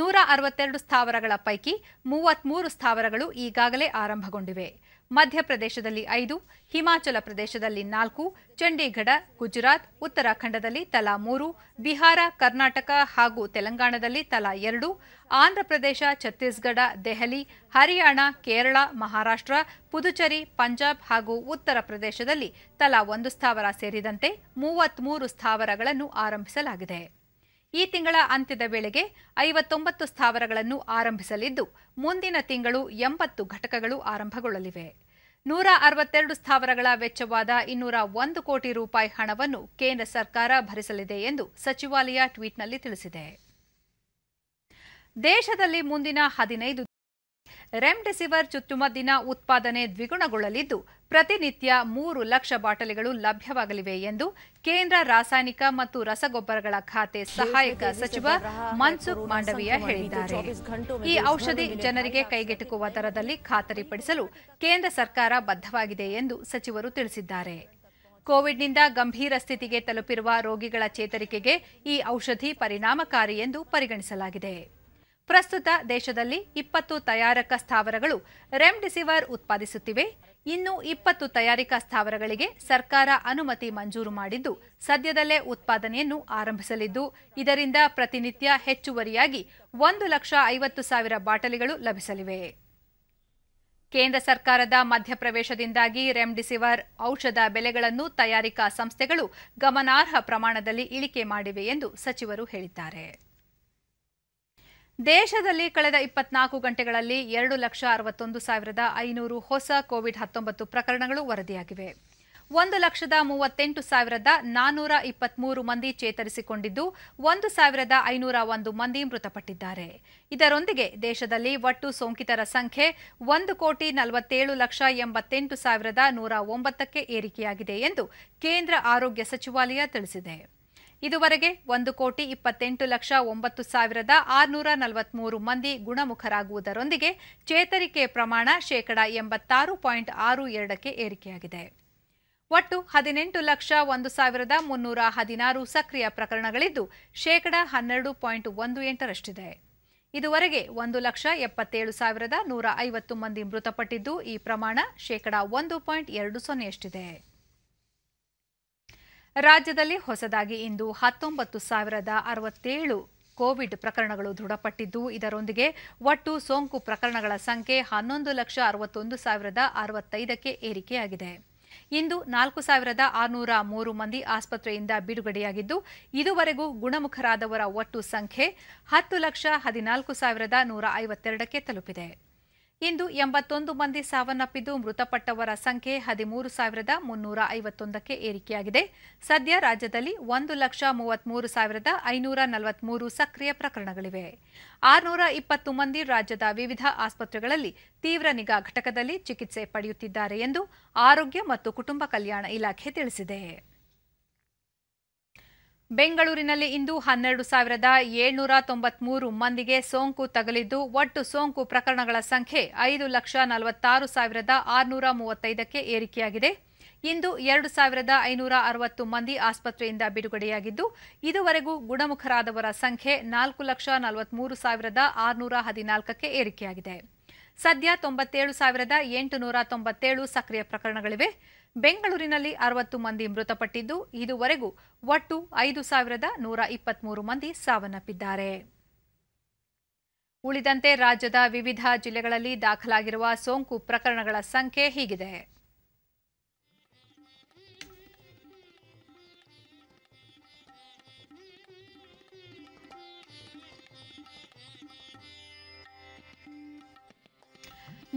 ನೂರ ಅರವತ್ತೆರಡು ಸ್ಥಾವರಗಳ ಪೈಕಿ ಮೂವತ್ಮೂರು ಸ್ಥಾವರಗಳು ಈಗಾಗಲೇ ಆರಂಭಗೊಂಡಿವೆ ಮಧ್ಯಪ್ರದೇಶದಲ್ಲಿ ಐದು ಹಿಮಾಚಲ ಪ್ರದೇಶದಲ್ಲಿ ನಾಲ್ಕು ಚಂಡೀಗಢ ಗುಜರಾತ್ ಉತ್ತರಾಖಂಡದಲ್ಲಿ ತಲಾ ಮೂರು ಬಿಹಾರ ಕರ್ನಾಟಕ ಹಾಗೂ ತೆಲಂಗಾಣದಲ್ಲಿ ತಲಾ ಎರಡು ಆಂಧ್ರಪ್ರದೇಶ ಛತ್ತೀಸ್ಗಢ ದೆಹಲಿ ಹರಿಯಾಣ ಕೇರಳ ಮಹಾರಾಷ್ಟ್ರ ಪುದುಚೇರಿ ಪಂಜಾಬ್ ಹಾಗೂ ಉತ್ತರ ಪ್ರದೇಶದಲ್ಲಿ ತಲಾ ಒಂದು ಸ್ಥಾವರ ಸೇರಿದಂತೆ ಮೂವತ್ಮೂರು ಸ್ಥಾವರಗಳನ್ನು ಆರಂಭಿಸಲಾಗಿದೆ ಈ ತಿಂಗಳ ಅಂತ್ಯದ ವೇಳೆಗೆ ಐವತ್ತೊಂಬತ್ತು ಸ್ಥಾವರಗಳನ್ನು ಆರಂಭಿಸಲಿದ್ದು ಮುಂದಿನ ತಿಂಗಳು ಎಂಬತ್ತು ಘಟಕಗಳು ಆರಂಭಗೊಳ್ಳಲಿವೆ ನೂರ ಅರವತ್ತೆರಡು ಸ್ಥಾವರಗಳ ವೆಚ್ಚವಾದ ಇನ್ನೂರ ಒಂದು ಕೋಟಿ ರೂಪಾಯಿ ಹಣವನ್ನು ಕೇಂದ್ರ ಸರ್ಕಾರ ಭರಿಸಲಿದೆ ಎಂದು ಸಚಿವಾಲಯ ಟ್ವೀಟ್ನಲ್ಲಿ ತಿಳಿಸಿದೆ ದೇಶದಲ್ಲಿ ಮುಂದಿನ ಹದಿನೈದು ರೆಮ್ಡೆಸಿವಿರ್ ಚುಚ್ಚುಮದ್ದಿನ ಉತ್ಪಾದನೆ ದ್ವಿಗುಣಗೊಳ್ಳಲಿದ್ದು ಪ್ರತಿನಿತ್ಯ ಮೂರು ಲಕ್ಷ ಬಾಟಲಿಗಳು ಲಭ್ಯವಾಗಲಿವೆ ಎಂದು ಕೇಂದ್ರ ರಾಸಾಯನಿಕ ಮತ್ತು ರಸಗೊಬ್ಬರಗಳ ಖಾತೆ ಸಹಾಯಕ ಸಚಿವ ಮನ್ಸುಖ್ ಮಾಂಡವಿಯಾ ಹೇಳಿದ್ದಾರೆ ಈ ಔಷಧಿ ಜನರಿಗೆ ಕೈಗೆಟುಕುವ ದರದಲ್ಲಿ ಖಾತರಿಪಡಿಸಲು ಕೇಂದ್ರ ಸರ್ಕಾರ ಬದ್ಧವಾಗಿದೆ ಎಂದು ಸಚಿವರು ತಿಳಿಸಿದ್ದಾರೆ ಕೋವಿಡ್ನಿಂದ ಗಂಭೀರ ಸ್ಥಿತಿಗೆ ತಲುಪಿರುವ ರೋಗಿಗಳ ಚೇತರಿಕೆಗೆ ಈ ಔಷಧಿ ಪರಿಣಾಮಕಾರಿ ಎಂದು ಪರಿಗಣಿಸಲಾಗಿದೆ ಪ್ರಸ್ತುತ ದೇಶದಲ್ಲಿ ಇಪ್ಪತ್ತು ತಯಾರಕ ಸ್ಥಾವರಗಳು ರೆಮ್ಡಿಸಿವರ್ ಉತ್ಪಾದಿಸುತ್ತಿವೆ ಇನ್ನು ಇಪ್ಪತ್ತು ತಯಾರಿಕಾ ಸ್ಥಾವರಗಳಿಗೆ ಸರ್ಕಾರ ಅನುಮತಿ ಮಂಜೂರು ಮಾಡಿದ್ದು ಸದ್ಯದಲ್ಲೇ ಉತ್ಪಾದನೆಯನ್ನು ಆರಂಭಿಸಲಿದ್ದು ಇದರಿಂದ ಪ್ರತಿನಿತ್ಯ ಹೆಚ್ಚುವರಿಯಾಗಿ ಒಂದು ಲಕ್ಷ ಐವತ್ತು ಸಾವಿರ ಬಾಟಲಿಗಳು ಲಭಿಸಲಿವೆ ಕೇಂದ್ರ ಸರ್ಕಾರದ ಮಧ್ಯಪ್ರವೇಶದಿಂದಾಗಿ ರೆಮ್ಡಿಸಿವಿರ್ ಔಷಧ ಬೆಲೆಗಳನ್ನು ತಯಾರಿಕಾ ಸಂಸ್ಥೆಗಳು ಗಮನಾರ್ಹ ಪ್ರಮಾಣದಲ್ಲಿ ಇಳಿಕೆ ಮಾಡಿವೆ ಎಂದು ಸಚಿವರು ಹೇಳಿದ್ದಾರೆ ದೇಶದಲ್ಲಿ ಕಳೆದ ಇಪ್ಪತ್ನಾಲ್ಕು ಗಂಟೆಗಳಲ್ಲಿ ಎರಡು ಲಕ್ಷ ಅರವತ್ತೊಂದು ಸಾವಿರದ ಐನೂರು ಹೊಸ ಕೋವಿಡ್ ಹತ್ತೊಂಬತ್ತು ಪ್ರಕರಣಗಳು ವರದಿಯಾಗಿವೆ ಒಂದು ಲಕ್ಷದ ಮೂವತ್ತೆಂಟು ಸಾವಿರದ ನಾನ್ನೂರ ಇಪ್ಪತ್ಮೂರು ಮಂದಿ ಚೇತರಿಸಿಕೊಂಡಿದ್ದು ಒಂದು ಸಾವಿರದ ಐನೂರ ಒಂದು ಮಂದಿ ಮೃತಪಟ್ಟಿದ್ದಾರೆ ಇದರೊಂದಿಗೆ ದೇಶದಲ್ಲಿ ಒಟ್ಟು ಸೋಂಕಿತರ ಸಂಖ್ಯೆ ಒಂದು ಕೋಟಿ ನಲವತ್ತೇಳು ಲಕ್ಷ ಎಂಬತ್ತೆಂಟು ಸಾವಿರದ ನೂರ ಒಂಬತ್ತಕ್ಕೆ ಏರಿಕೆಯಾಗಿದೆ ಎಂದು ಕೇಂದ್ರ ಆರೋಗ್ಯ ಸಚಿವಾಲಯ ತಿಳಿಸಿದೆ ಇದುವರೆಗೆ ಒಂದು ಕೋಟಿ ಇಪ್ಪತ್ತೆಂಟು ಲಕ್ಷ ಒಂಬತ್ತು ಸಾವಿರದ ಆರುನೂರ ನಲವತ್ಮೂರು ಮಂದಿ ಗುಣಮುಖರಾಗುವುದರೊಂದಿಗೆ ಚೇತರಿಕೆ ಪ್ರಮಾಣ ಶೇಕಡಾ ಎಂಬತ್ತಾರು ಪಾಯಿಂಟ್ ಆರು ಎರಡಕ್ಕೆ ಏರಿಕೆಯಾಗಿದೆ ಒಟ್ಟು ಹದಿನೆಂಟು ಲಕ್ಷ ಒಂದು ಸಾವಿರದ ಮುನ್ನೂರ ಹದಿನಾರು ಸಕ್ರಿಯ ಪ್ರಕರಣಗಳಿದ್ದು ಶೇಕಡಾ ಹನ್ನೆರಡು ಪಾಯಿಂಟ್ ಒಂದು ಎಂಟರಷ್ಟಿದೆ ಇದುವರೆಗೆ ಒಂದು ಲಕ್ಷ ಎಪ್ಪತ್ತೇಳು ಸಾವಿರದ ನೂರ ಐವತ್ತು ಮಂದಿ ಮೃತಪಟ್ಟಿದ್ದು ಈ ಪ್ರಮಾಣ ಶೇಕಡಾ ಒಂದು ಪಾಯಿಂಟ್ ಎರಡು ಸೊನ್ನೆಯಷ್ಟಿದೆ ರಾಜ್ಯದಲ್ಲಿ ಹೊಸದಾಗಿ ಇಂದು ಹತ್ತೊಂಬತ್ತು ಸಾವಿರದ ಅರವತ್ತೇಳು ಕೋವಿಡ್ ಪ್ರಕರಣಗಳು ದೃಢಪಟ್ಟಿದ್ದು ಇದರೊಂದಿಗೆ ಒಟ್ಟು ಸೋಂಕು ಪ್ರಕರಣಗಳ ಸಂಖ್ಯೆ ಹನ್ನೊಂದು ಲಕ್ಷ ಅರವತ್ತೊಂದು ಸಾವಿರದ ಅರವತ್ತೈದಕ್ಕೆ ಏರಿಕೆಯಾಗಿದೆ ಇಂದು ನಾಲ್ಕು ಸಾವಿರದ ಆರುನೂರ ಮೂರು ಮಂದಿ ಆಸ್ಪತ್ರೆಯಿಂದ ಬಿಡುಗಡೆಯಾಗಿದ್ದು ಇದುವರೆಗೂ ಗುಣಮುಖರಾದವರ ಒಟ್ಟು ಸಂಖ್ಯೆ ಹತ್ತು ಲಕ್ಷ ಹದಿನಾಲ್ಕು ಸಾವಿರದ ನೂರ ಐವತ್ತೆರಡಕ್ಕೆ ತಲುಪಿದೆ ಇಂದು ಎಂಬತ್ತೊಂದು ಮಂದಿ ಸಾವನ್ನಪ್ಪಿದ್ದು ಮೃತಪಟ್ಟವರ ಸಂಖ್ಯೆ ಹದಿಮೂರು ಸಾವಿರದ ಮುನ್ನೂರ ಐವತ್ತೊಂದಕ್ಕೆ ಏರಿಕೆಯಾಗಿದೆ ಸದ್ಯ ರಾಜ್ಯದಲ್ಲಿ ಒಂದು ಲಕ್ಷ ಮೂವತ್ಮೂರು ಸಾವಿರದ ಐನೂರ ನಲವತ್ಮೂರು ಸಕ್ರಿಯ ಪ್ರಕರಣಗಳಿವೆ ಆರುನೂರ ಇಪ್ಪತ್ತು ಮಂದಿ ರಾಜ್ಯದ ವಿವಿಧ ಆಸ್ಪತ್ರೆಗಳಲ್ಲಿ ತೀವ್ರ ನಿಗಾ ಘಟಕದಲ್ಲಿ ಚಿಕಿತ್ಸೆ ಪಡೆಯುತ್ತಿದ್ದಾರೆ ಎಂದು ಆರೋಗ್ಯ ಮತ್ತು ಕುಟುಂಬ ಕಲ್ಯಾಣ ಇಲಾಖೆ ತಿಳಿಸಿದೆ ಬೆಂಗಳೂರಿನಲ್ಲಿ ಇಂದು ಹನ್ನೆರಡು ಸಾವಿರದ ಏಳ್ನೂರ ತೊಂಬತ್ಮೂರು ಮಂದಿಗೆ ಸೋಂಕು ತಗಲಿದ್ದು ಒಟ್ಟು ಸೋಂಕು ಪ್ರಕರಣಗಳ ಸಂಖ್ಯೆ ಐದು ಲಕ್ಷ ನಲವತ್ತಾರು ಸಾವಿರದ ಆರುನೂರ ಮೂವತ್ತೈದಕ್ಕೆ ಏರಿಕೆಯಾಗಿದೆ ಇಂದು ಎರಡು ಸಾವಿರದ ಐನೂರ ಅರವತ್ತು ಮಂದಿ ಆಸ್ಪತ್ರೆಯಿಂದ ಬಿಡುಗಡೆಯಾಗಿದ್ದು ಇದುವರೆಗೂ ಗುಣಮುಖರಾದವರ ಸಂಖ್ಯೆ ನಾಲ್ಕು ಲಕ್ಷ ನಲವತ್ಮೂರು ಸಾವಿರದ ಆರುನೂರ ಹದಿನಾಲ್ಕಕ್ಕೆ ಏರಿಕೆಯಾಗಿದೆ ಸದ್ಯ ತೊಂಬತ್ತೇಳು ಸಾವಿರದ ಎಂಟುನೂರ ತೊಂಬತ್ತೇಳು ಸಕ್ರಿಯ ಪ್ರಕರಣಗಳಿವೆ ಬೆಂಗಳೂರಿನಲ್ಲಿ ಅರವತ್ತು ಮಂದಿ ಮೃತಪಟ್ಟಿದ್ದು ಇದುವರೆಗೂ ಒಟ್ಟು ಐದು ಸಾವಿರದ ನೂರ ಇಪ್ಪತ್ಮೂರು ಮಂದಿ ಸಾವನ್ನಪ್ಪಿದ್ದಾರೆ ಉಳಿದಂತೆ ರಾಜ್ಯದ ವಿವಿಧ ಜಿಲ್ಲೆಗಳಲ್ಲಿ ದಾಖಲಾಗಿರುವ ಸೋಂಕು ಪ್ರಕರಣಗಳ ಸಂಖ್ಯೆ ಹೀಗಿದೆ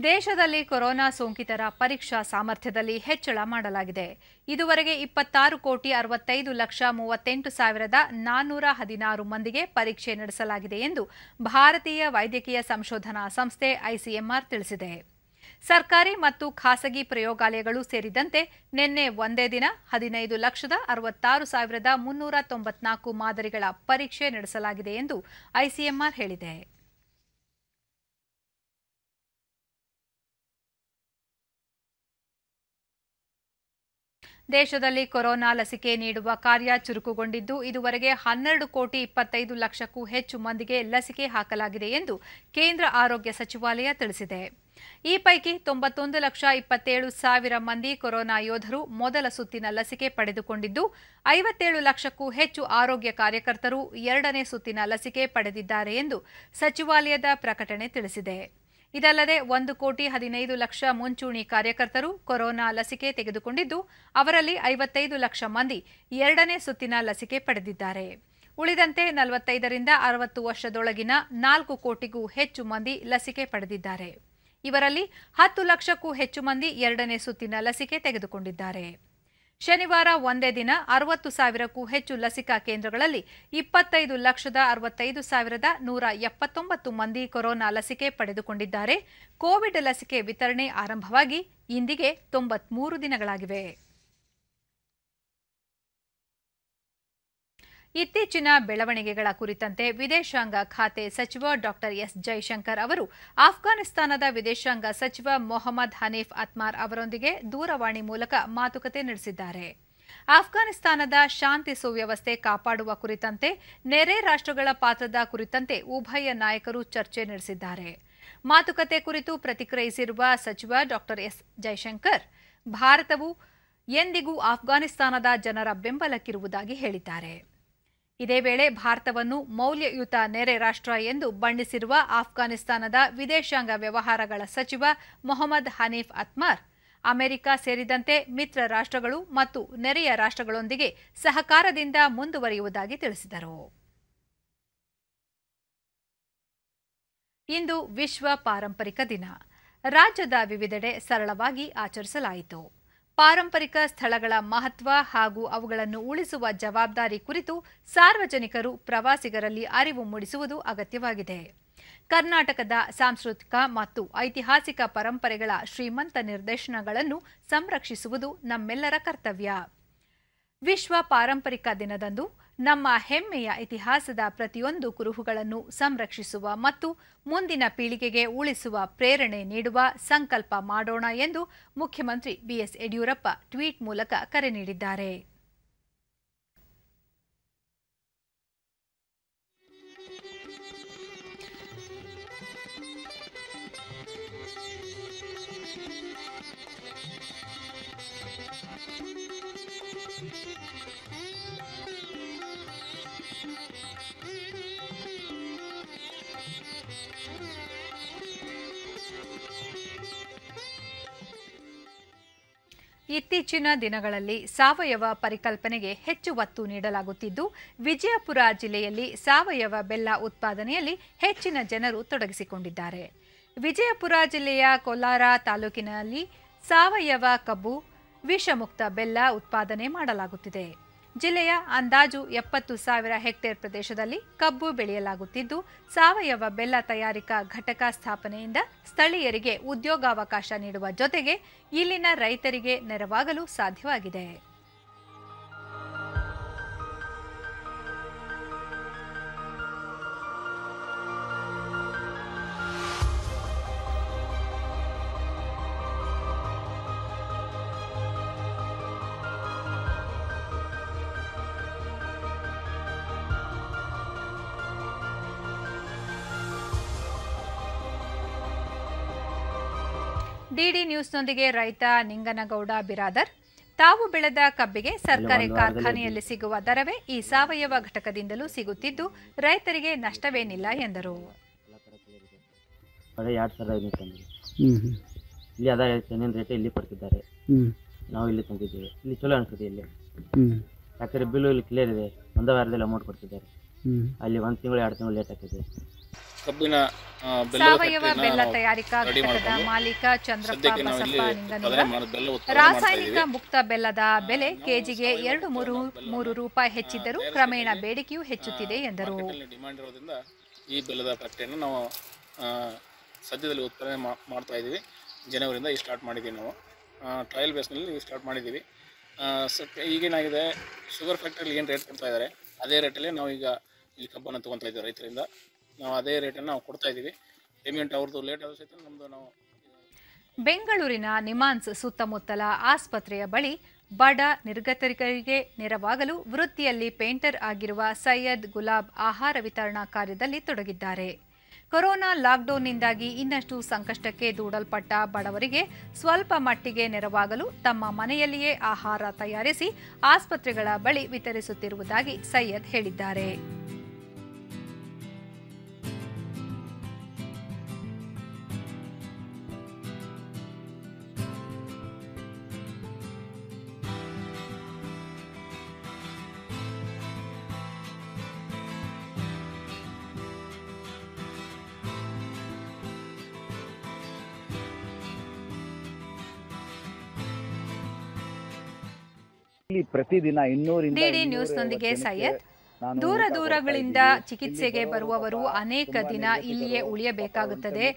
ದೇಶದಲ್ಲಿ ಕೊರೋನಾ ಸೋಂಕಿತರ ಪರೀಕ್ಷಾ ಸಾಮರ್ಥ್ಯದಲ್ಲಿ ಹೆಚ್ಚಳ ಮಾಡಲಾಗಿದೆ ಇದುವರೆಗೆ ಇಪ್ಪತ್ತಾರು ಕೋಟಿ ಅರವತ್ತೈದು ಲಕ್ಷ ಮೂವತ್ತೆಂಟು ಸಾವಿರದ ನಾನ್ನೂರ ಹದಿನಾರು ಮಂದಿಗೆ ಪರೀಕ್ಷೆ ನಡೆಸಲಾಗಿದೆ ಎಂದು ಭಾರತೀಯ ವೈದ್ಯಕೀಯ ಸಂಶೋಧನಾ ಸಂಸ್ಥೆ ಐಸಿಎಂಆರ್ ತಿಳಿಸಿದೆ ಸರ್ಕಾರಿ ಮತ್ತು ಖಾಸಗಿ ಪ್ರಯೋಗಾಲಯಗಳು ಸೇರಿದಂತೆ ನಿನ್ನೆ ಒಂದೇ ದಿನ ಹದಿನೈದು ಲಕ್ಷದ ಅರವತ್ತಾರು ಸಾವಿರದ ಮುನ್ನೂರ ತೊಂಬತ್ನಾಲ್ಕು ಮಾದರಿಗಳ ಪರೀಕ್ಷೆ ನಡೆಸಲಾಗಿದೆ ಎಂದು ಐಸಿಎಂಆರ್ ಹೇಳಿದೆ ದೇಶದಲ್ಲಿ ಕೊರೋನಾ ಲಸಿಕೆ ನೀಡುವ ಕಾರ್ಯ ಚುರುಕುಗೊಂಡಿದ್ದು ಇದುವರೆಗೆ ಹನ್ನೆರಡು ಕೋಟಿ ಇಪ್ಪತ್ತೈದು ಲಕ್ಷಕ್ಕೂ ಹೆಚ್ಚು ಮಂದಿಗೆ ಲಸಿಕೆ ಹಾಕಲಾಗಿದೆ ಎಂದು ಕೇಂದ್ರ ಆರೋಗ್ಯ ಸಚಿವಾಲಯ ತಿಳಿಸಿದೆ ಈ ಪೈಕಿ ತೊಂಬತ್ತೊಂದು ಲಕ್ಷ ಇಪ್ಪತ್ತೇಳು ಸಾವಿರ ಮಂದಿ ಕೊರೋನಾ ಯೋಧರು ಮೊದಲ ಸುತ್ತಿನ ಲಸಿಕೆ ಪಡೆದುಕೊಂಡಿದ್ದು ಐವತ್ತೇಳು ಲಕ್ಷಕ್ಕೂ ಹೆಚ್ಚು ಆರೋಗ್ಯ ಕಾರ್ಯಕರ್ತರು ಎರಡನೇ ಸುತ್ತಿನ ಲಸಿಕೆ ಪಡೆದಿದ್ದಾರೆ ಎಂದು ಸಚಿವಾಲಯದ ಪ್ರಕಟಣೆ ತಿಳಿಸಿದೆ ಇದಲ್ಲದೆ ಒಂದು ಕೋಟಿ ಹದಿನೈದು ಲಕ್ಷ ಮುಂಚೂಣಿ ಕಾರ್ಯಕರ್ತರು ಕೊರೋನಾ ಲಸಿಕೆ ತೆಗೆದುಕೊಂಡಿದ್ದು ಅವರಲ್ಲಿ ಐವತ್ತೈದು ಲಕ್ಷ ಮಂದಿ ಎರಡನೇ ಸುತ್ತಿನ ಲಸಿಕೆ ಪಡೆದಿದ್ದಾರೆ ಉಳಿದಂತೆ ನಲವತ್ತೈದರಿಂದ ಅರವತ್ತು ವರ್ಷದೊಳಗಿನ ನಾಲ್ಕು ಕೋಟಿಗೂ ಹೆಚ್ಚು ಮಂದಿ ಲಸಿಕೆ ಪಡೆದಿದ್ದಾರೆ ಇವರಲ್ಲಿ ಹತ್ತು ಲಕ್ಷಕ್ಕೂ ಹೆಚ್ಚು ಮಂದಿ ಎರಡನೇ ಸುತ್ತಿನ ಲಸಿಕೆ ತೆಗೆದುಕೊಂಡಿದ್ದಾರೆ ಶನಿವಾರ ಒಂದೇ ದಿನ ಅರವತ್ತು ಸಾವಿರಕ್ಕೂ ಹೆಚ್ಚು ಲಸಿಕಾ ಕೇಂದ್ರಗಳಲ್ಲಿ ಇಪ್ಪತ್ತೈದು ಲಕ್ಷದ ಅರವತ್ತೈದು ಸಾವಿರದ ನೂರ ಎಪ್ಪತ್ತೊಂಬತ್ತು ಮಂದಿ ಕೊರೋನಾ ಲಸಿಕೆ ಪಡೆದುಕೊಂಡಿದ್ದಾರೆ ಕೋವಿಡ್ ಲಸಿಕೆ ವಿತರಣೆ ಆರಂಭವಾಗಿ ಇಂದಿಗೆ ತೊಂಬತ್ಮೂರು ದಿನಗಳಾಗಿವೆ ಇತ್ತೀಚಿನ ಬೆಳವಣಿಗೆಗಳ ಕುರಿತಂತೆ ವಿದೇಶಾಂಗ ಖಾತೆ ಸಚಿವ ಡಾಕ್ಟರ್ ಎಸ್ ಜೈಶಂಕರ್ ಅವರು ಆಫ್ಘಾನಿಸ್ತಾನದ ವಿದೇಶಾಂಗ ಸಚಿವ ಮೊಹಮ್ಮದ್ ಹನೀಫ್ ಅತ್ಮಾರ್ ಅವರೊಂದಿಗೆ ದೂರವಾಣಿ ಮೂಲಕ ಮಾತುಕತೆ ನಡೆಸಿದ್ದಾರೆ ಆಫ್ಘಾನಿಸ್ತಾನದ ಶಾಂತಿ ಸುವ್ಯವಸ್ಥೆ ಕಾಪಾಡುವ ಕುರಿತಂತೆ ನೆರೆ ರಾಷ್ಟ್ರಗಳ ಪಾತ್ರದ ಕುರಿತಂತೆ ಉಭಯ ನಾಯಕರು ಚರ್ಚೆ ನಡೆಸಿದ್ದಾರೆ ಮಾತುಕತೆ ಕುರಿತು ಪ್ರತಿಕ್ರಿಯಿಸಿರುವ ಸಚಿವ ಡಾಕ್ಟರ್ ಎಸ್ ಜೈಶಂಕರ್ ಭಾರತವು ಎಂದಿಗೂ ಆಫ್ಘಾನಿಸ್ತಾನದ ಜನರ ಬೆಂಬಲಕ್ಕಿರುವುದಾಗಿ ಹೇಳಿದ್ದಾರೆ ಇದೇ ವೇಳೆ ಭಾರತವನ್ನು ಮೌಲ್ಯಯುತ ನೆರೆ ರಾಷ್ಟ್ರ ಎಂದು ಬಣ್ಣಿಸಿರುವ ಆಫ್ಘಾನಿಸ್ತಾನದ ವಿದೇಶಾಂಗ ವ್ಯವಹಾರಗಳ ಸಚಿವ ಮೊಹಮ್ಮದ್ ಹನೀಫ್ ಅತ್ಮಾರ್ ಅಮೆರಿಕ ಸೇರಿದಂತೆ ಮಿತ್ರ ರಾಷ್ಟ್ರಗಳು ಮತ್ತು ನೆರೆಯ ರಾಷ್ಟ್ರಗಳೊಂದಿಗೆ ಸಹಕಾರದಿಂದ ಮುಂದುವರಿಯುವುದಾಗಿ ತಿಳಿಸಿದರು ಇಂದು ವಿಶ್ವ ಪಾರಂಪರಿಕ ದಿನ ರಾಜ್ಯದ ವಿವಿಧೆಡೆ ಸರಳವಾಗಿ ಆಚರಿಸಲಾಯಿತು ಪಾರಂಪರಿಕ ಸ್ಥಳಗಳ ಮಹತ್ವ ಹಾಗೂ ಅವುಗಳನ್ನು ಉಳಿಸುವ ಜವಾಬ್ದಾರಿ ಕುರಿತು ಸಾರ್ವಜನಿಕರು ಪ್ರವಾಸಿಗರಲ್ಲಿ ಅರಿವು ಮೂಡಿಸುವುದು ಅಗತ್ಯವಾಗಿದೆ ಕರ್ನಾಟಕದ ಸಾಂಸ್ಕೃತಿಕ ಮತ್ತು ಐತಿಹಾಸಿಕ ಪರಂಪರೆಗಳ ಶ್ರೀಮಂತ ನಿರ್ದೇಶನಗಳನ್ನು ಸಂರಕ್ಷಿಸುವುದು ನಮ್ಮೆಲ್ಲರ ಕರ್ತವ್ಯ ವಿಶ್ವ ಪಾರಂಪರಿಕ ದಿನದಂದು ನಮ್ಮ ಹೆಮ್ಮೆಯ ಇತಿಹಾಸದ ಪ್ರತಿಯೊಂದು ಕುರುಹುಗಳನ್ನು ಸಂರಕ್ಷಿಸುವ ಮತ್ತು ಮುಂದಿನ ಪೀಳಿಗೆಗೆ ಉಳಿಸುವ ಪ್ರೇರಣೆ ನೀಡುವ ಸಂಕಲ್ಪ ಮಾಡೋಣ ಎಂದು ಮುಖ್ಯಮಂತ್ರಿ ಬಿಎಸ್ ಯಡಿಯೂರಪ್ಪ ಟ್ವೀಟ್ ಮೂಲಕ ಕರೆ ನೀಡಿದ್ದಾರೆ ಇತ್ತೀಚಿನ ದಿನಗಳಲ್ಲಿ ಸಾವಯವ ಪರಿಕಲ್ಪನೆಗೆ ಹೆಚ್ಚು ಒತ್ತು ನೀಡಲಾಗುತ್ತಿದ್ದು ವಿಜಯಪುರ ಜಿಲ್ಲೆಯಲ್ಲಿ ಸಾವಯವ ಬೆಲ್ಲ ಉತ್ಪಾದನೆಯಲ್ಲಿ ಹೆಚ್ಚಿನ ಜನರು ತೊಡಗಿಸಿಕೊಂಡಿದ್ದಾರೆ ವಿಜಯಪುರ ಜಿಲ್ಲೆಯ ಕೋಲಾರ ತಾಲೂಕಿನಲ್ಲಿ ಸಾವಯವ ಕಬ್ಬು ವಿಷಮುಕ್ತ ಬೆಲ್ಲ ಉತ್ಪಾದನೆ ಮಾಡಲಾಗುತ್ತಿದೆ ಜಿಲ್ಲೆಯ ಅಂದಾಜು ಎಪ್ಪತ್ತು ಸಾವಿರ ಹೆಕ್ಟೇರ್ ಪ್ರದೇಶದಲ್ಲಿ ಕಬ್ಬು ಬೆಳೆಯಲಾಗುತ್ತಿದ್ದು ಸಾವಯವ ಬೆಲ್ಲ ತಯಾರಿಕಾ ಘಟಕ ಸ್ಥಾಪನೆಯಿಂದ ಸ್ಥಳೀಯರಿಗೆ ಉದ್ಯೋಗಾವಕಾಶ ನೀಡುವ ಜೊತೆಗೆ ಇಲ್ಲಿನ ರೈತರಿಗೆ ನೆರವಾಗಲು ಸಾಧ್ಯವಾಗಿದೆ ನ್ಯೂಸ್ನೊಂದಿಗೆ ರೈತ ನಿಂಗನಗೌಡ ಬಿರಾದರ್ ತಾವು ಬೆಳೆದ ಕಬ್ಬಿಗೆ ಸರ್ಕಾರಿ ಕಾರ್ಖಾನೆಯಲ್ಲಿ ಸಿಗುವ ದರವೇ ಈ ಸಾವಯವ ಘಟಕದಿಂದಲೂ ಸಿಗುತ್ತಿದ್ದು ರೈತರಿಗೆ ನಷ್ಟವೇನಿಲ್ಲ ಎಂದರು ಇಲ್ಲಿ ಅದ ತೆಂಗಿನ ರೇಟ್ ಇಲ್ಲಿ ಪಡ್ತಿದ್ದಾರೆ ನಾವು ಇಲ್ಲಿ ತಂದಿದ್ದೀವಿ ಇಲ್ಲಿ ಚಲೋ ಅನಿಸುತ್ತೆ ಇಲ್ಲಿ ಯಾಕಂದ್ರೆ ಬಿಲ್ಲು ಇಲ್ಲಿ ಕ್ಲಿಯರ್ ಇದೆ ಒಂದೇ ವಾರದಲ್ಲಿ ಅಮೌಂಟ್ ಕೊಡ್ತಿದ್ದಾರೆ ಅಲ್ಲಿ ಒಂದು ತಿಂಗಳು ಎರಡು ತಿಂಗಳು ಲೇಟ್ ಆಗ್ತಿದೆ ಕಬ್ಬಿನ ಸಾವಯವ ಬೆಲ್ಲ ತಯಾರಿಕಾ ಘಟಕದ ಮಾಲೀಕ ಚಂದ್ರಪ್ಪ ರಾಸಾಯನಿಕ ಮುಕ್ತ ಬೆಲ್ಲದ ಬೆಲೆ ಕೆಜಿಗೆ ಎರಡು ಮೂರು ಮೂರು ರೂಪಾಯಿ ಹೆಚ್ಚಿದ್ದರೂ ಕ್ರಮೇಣ ಬೇಡಿಕೆಯೂ ಹೆಚ್ಚುತ್ತಿದೆ ಎಂದರು ಈ ಬೆಲ್ಲದ ಫ್ಯಾಕ್ಟರಿಯನ್ನು ನಾವು ಸದ್ಯದಲ್ಲಿ ಉತ್ಪಾದನೆ ಮಾಡ್ತಾ ಇದ್ದೀವಿ ಜನವರಿಂದ ಈ ಸ್ಟಾರ್ಟ್ ಮಾಡಿದ್ದೀವಿ ನಾವು ಟ್ರಯಲ್ ಬೇಸ್ನಲ್ಲಿ ಸ್ಟಾರ್ಟ್ ಮಾಡಿದ್ದೀವಿ ಈಗೇನಾಗಿದೆ ಶುಗರ್ ಫ್ಯಾಕ್ಟ್ರಿಲಿ ಏನು ರೇಟ್ ಕೊಡ್ತಾ ಇದ್ದಾರೆ ಅದೇ ರೇಟಲ್ಲಿ ನಾವು ಈಗ ಇಲ್ಲಿ ಕಬ್ಬನ್ನು ತೊಗೊತಾ ಇದ್ದೀವಿ ರೈತರಿಂದ ನಾವು ಅದೇ ರೇಟನ್ನು ನಾವು ಕೊಡ್ತಾ ಇದ್ದೀವಿ ಪೇಮೆಂಟ್ ಅವ್ರದ್ದು ಲೇಟ್ ಸಹಿತ ನಮ್ಮದು ನಾವು ಬೆಂಗಳೂರಿನ ನಿಮಾನ್ಸ್ ಸುತ್ತಮುತ್ತಲ ಆಸ್ಪತ್ರೆಯ ಬಳಿ ಬಡ ನಿರ್ಗತರಿಕರಿಗೆ ನೆರವಾಗಲು ವೃತ್ತಿಯಲ್ಲಿ ಪೇಂಟರ್ ಆಗಿರುವ ಸೈಯದ್ ಗುಲಾಬ್ ಆಹಾರ ವಿತರಣಾ ಕಾರ್ಯದಲ್ಲಿ ತೊಡಗಿದ್ದಾರೆ ಕೊರೋನಾ ಲಾಕ್ಡೌನ್ನಿಂದಾಗಿ ಇನ್ನಷ್ಟು ಸಂಕಷ್ಟಕ್ಕೆ ದೂಡಲ್ಪಟ್ಟ ಬಡವರಿಗೆ ಸ್ವಲ್ಪ ಮಟ್ಟಿಗೆ ನೆರವಾಗಲು ತಮ್ಮ ಮನೆಯಲ್ಲಿಯೇ ಆಹಾರ ತಯಾರಿಸಿ ಆಸ್ಪತ್ರೆಗಳ ಬಳಿ ವಿತರಿಸುತ್ತಿರುವುದಾಗಿ ಸೈಯದ್ ಹೇಳಿದ್ದಾರೆ ಪ್ರತಿದಿನ ಡಿಡಿ ನ್ಯೂಸ್ನೊಂದಿಗೆ ಸೈಯದ್ ದೂರ ದೂರಗಳಿಂದ ಚಿಕಿತ್ಸೆಗೆ ಬರುವವರು ಅನೇಕ ದಿನ ಇಲ್ಲಿಯೇ ಉಳಿಯಬೇಕಾಗುತ್ತದೆ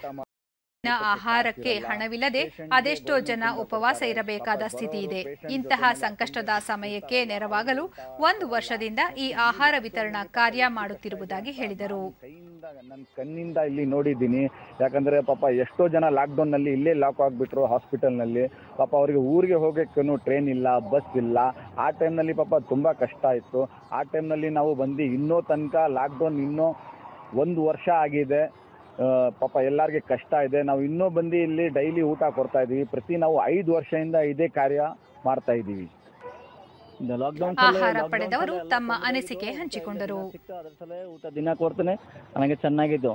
ಆಹಾರಕ್ಕೆ ಹಣವಿಲ್ಲದೆ ಅದೆಷ್ಟೋ ಜನ ಉಪವಾಸ ಇರಬೇಕಾದ ಸ್ಥಿತಿ ಇದೆ ಇಂತಹ ಸಂಕಷ್ಟದ ಸಮಯಕ್ಕೆ ನೆರವಾಗಲು ಒಂದು ವರ್ಷದಿಂದ ಈ ಆಹಾರ ವಿತರಣಾ ಕಾರ್ಯ ಮಾಡುತ್ತಿರುವುದಾಗಿ ಹೇಳಿದರು ನನ್ನ ಕಣ್ಣಿಂದ ಇಲ್ಲಿ ನೋಡಿದ್ದೀನಿ ಯಾಕಂದ್ರೆ ಪಾಪ ಎಷ್ಟೋ ಜನ ಲಾಕ್ಡೌನ್ ನಲ್ಲಿ ಇಲ್ಲೇ ಲಾಕ್ ಆಗ್ಬಿಟ್ರು ಹಾಸ್ಪಿಟಲ್ ನಲ್ಲಿ ಪಾಪ ಅವರಿಗೆ ಊರಿಗೆ ಹೋಗಕ್ಕೂ ಟ್ರೈನ್ ಇಲ್ಲ ಬಸ್ ಇಲ್ಲ ಆ ಟೈಮ್ ನಲ್ಲಿ ಪಾಪ ತುಂಬಾ ಕಷ್ಟ ಇತ್ತು ಆ ಟೈಮ್ ನಲ್ಲಿ ನಾವು ಬಂದು ಇನ್ನೂ ತನಕ ಲಾಕ್ಡೌನ್ ಇನ್ನೂ ಒಂದು ವರ್ಷ ಆಗಿದೆ ಪಾಪ ಎಲ್ಲರಿಗೆ ಕಷ್ಟ ಇದೆ ನಾವು ಇನ್ನೂ ಬಂದು ಇಲ್ಲಿ ಡೈಲಿ ಊಟ ಕೊಡ್ತಾ ಇದ್ದೀವಿ ಪ್ರತಿ ನಾವು ಐದು ವರ್ಷದಿಂದ ಇದೇ ಕಾರ್ಯ ಮಾಡ್ತಾ ಇದ್ದೀವಿ ಆಹಾರ ಪಡೆದವರು ತಮ್ಮ ಅನಿಸಿಕೆ ಹಂಚಿಕೊಂಡರು ಊಟ ದಿನ ಕೊಡ್ತೇನೆ ನನಗೆ ಚೆನ್ನಾಗಿದ್ದು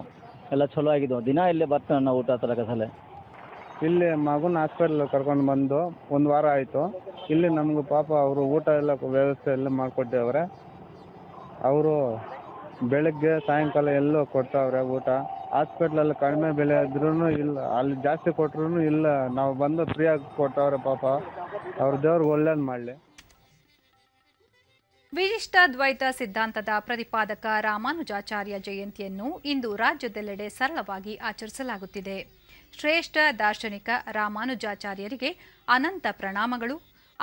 ಎಲ್ಲ ಚಲೋ ಆಗಿದ್ದು ದಿನ ಇಲ್ಲೇ ಬರ್ತೇನೆ ನಾವು ಊಟ ತರಕ ಸಲ ಇಲ್ಲಿ ಮಗುನ ಹಾಸ್ಪಿಟಲ್ ಕರ್ಕೊಂಡು ಬಂದು ಒಂದು ವಾರ ಆಯಿತು ಇಲ್ಲಿ ನಮಗೆ ಪಾಪ ಅವರು ಊಟ ಎಲ್ಲ ವ್ಯವಸ್ಥೆ ಎಲ್ಲ ಮಾಡಿಕೊಟ್ಟಿವ್ರೆ ಅವರು ಬೆಳಗ್ಗೆ ಸಾಯಂಕಾಲ ಎಲ್ಲೋ ಕೊಡ್ತಾವ್ರೆ ಊಟ ಹಾಸ್ಪಿಟ್ಲಲ್ಲಿ ಕಡಿಮೆ ಬೆಲೆ ಆದ್ರೂನು ಇಲ್ಲ ಅಲ್ಲಿ ಜಾಸ್ತಿ ಕೊಟ್ರೂ ಇಲ್ಲ ನಾವು ಬಂದು ಫ್ರೀಯಾಗಿ ಕೊಟ್ಟವ್ರೆ ಪಾಪ ಅವ್ರ ದೇವ್ರಿಗೆ ಒಳ್ಳೇದು ಮಾಡಲಿ ವಿಶಿಷ್ಟ ದ್ವೈತ ಸಿದ್ಧಾಂತದ ಪ್ರತಿಪಾದಕ ರಾಮಾನುಜಾಚಾರ್ಯ ಜಯಂತಿಯನ್ನು ಇಂದು ರಾಜ್ಯದೆಲ್ಲೆಡೆ ಸರಳವಾಗಿ ಆಚರಿಸಲಾಗುತ್ತಿದೆ ಶ್ರೇಷ್ಠ ದಾರ್ಶನಿಕ ರಾಮಾನುಜಾಚಾರ್ಯರಿಗೆ ಅನಂತ ಪ್ರಣಾಮಗಳು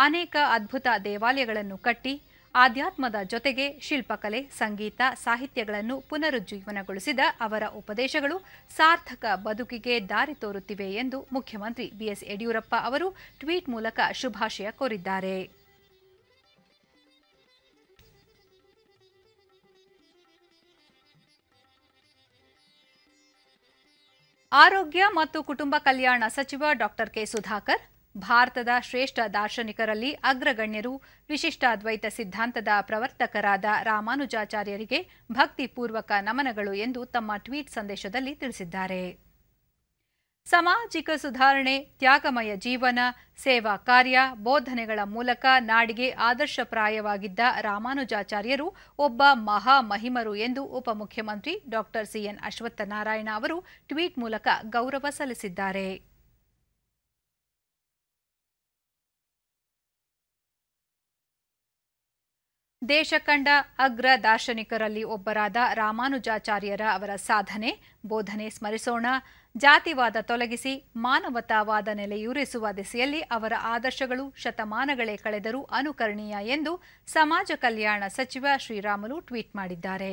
ಅನೇಕ ಅದ್ಭುತ ದೇವಾಲಯಗಳನ್ನು ಕಟ್ಟಿ ಆಧ್ಯಾತ್ಮದ ಜೊತೆಗೆ ಶಿಲ್ಪಕಲೆ ಸಂಗೀತ ಸಾಹಿತ್ಯಗಳನ್ನು ಪುನರುಜ್ಜೀವನಗೊಳಿಸಿದ ಅವರ ಉಪದೇಶಗಳು ಸಾರ್ಥಕ ಬದುಕಿಗೆ ದಾರಿ ತೋರುತ್ತಿವೆ ಎಂದು ಮುಖ್ಯಮಂತ್ರಿ ಬಿಎಸ್ ಯಡಿಯೂರಪ್ಪ ಅವರು ಟ್ವೀಟ್ ಮೂಲಕ ಶುಭಾಶಯ ಕೋರಿದ್ದಾರೆ ಆರೋಗ್ಯ ಮತ್ತು ಕುಟುಂಬ ಕಲ್ಯಾಣ ಸಚಿವ ಡಾಕ್ಟರ್ ಕೆ ಸುಧಾಕರ್ ಭಾರತದ ಶ್ರೇಷ್ಠ ದಾರ್ಶನಿಕರಲ್ಲಿ ಅಗ್ರಗಣ್ಯರು ವಿಶಿಷ್ಟ ಅದ್ವೈತ ಸಿದ್ಧಾಂತದ ಪ್ರವರ್ತಕರಾದ ರಾಮಾನುಜಾಚಾರ್ಯರಿಗೆ ಭಕ್ತಿಪೂರ್ವಕ ನಮನಗಳು ಎಂದು ತಮ್ಮ ಟ್ವೀಟ್ ಸಂದೇಶದಲ್ಲಿ ತಿಳಿಸಿದ್ದಾರೆ ಸಾಮಾಜಿಕ ಸುಧಾರಣೆ ತ್ಯಾಗಮಯ ಜೀವನ ಸೇವಾ ಕಾರ್ಯ ಬೋಧನೆಗಳ ಮೂಲಕ ನಾಡಿಗೆ ಆದರ್ಶಪ್ರಾಯವಾಗಿದ್ದ ರಾಮಾನುಜಾಚಾರ್ಯರು ಒಬ್ಬ ಮಹಾ ಮಹಿಮರು ಎಂದು ಉಪಮುಖ್ಯಮಂತ್ರಿ ಡಾಕ್ಟರ್ ಸಿಎನ್ ಅಶ್ವತ್ಥನಾರಾಯಣ ಅವರು ಟ್ವೀಟ್ ಮೂಲಕ ಗೌರವ ಸಲ್ಲಿಸಿದ್ದಾರೆ ದೇಶ ಕಂಡ ಅಗ್ರ ದಾರ್ಶನಿಕರಲ್ಲಿ ಒಬ್ಬರಾದ ರಾಮಾನುಜಾಚಾರ್ಯರ ಅವರ ಸಾಧನೆ ಬೋಧನೆ ಸ್ಮರಿಸೋಣ ಜಾತಿವಾದ ತೊಲಗಿಸಿ ಮಾನವತಾವಾದ ನೆಲೆಯೂರಿಸುವ ದಿಸೆಯಲ್ಲಿ ಅವರ ಆದರ್ಶಗಳು ಶತಮಾನಗಳೇ ಕಳೆದರೂ ಅನುಕರಣೀಯ ಎಂದು ಸಮಾಜ ಕಲ್ಯಾಣ ಸಚಿವ ಶ್ರೀರಾಮುಲು ಟ್ವೀಟ್ ಮಾಡಿದ್ದಾರೆ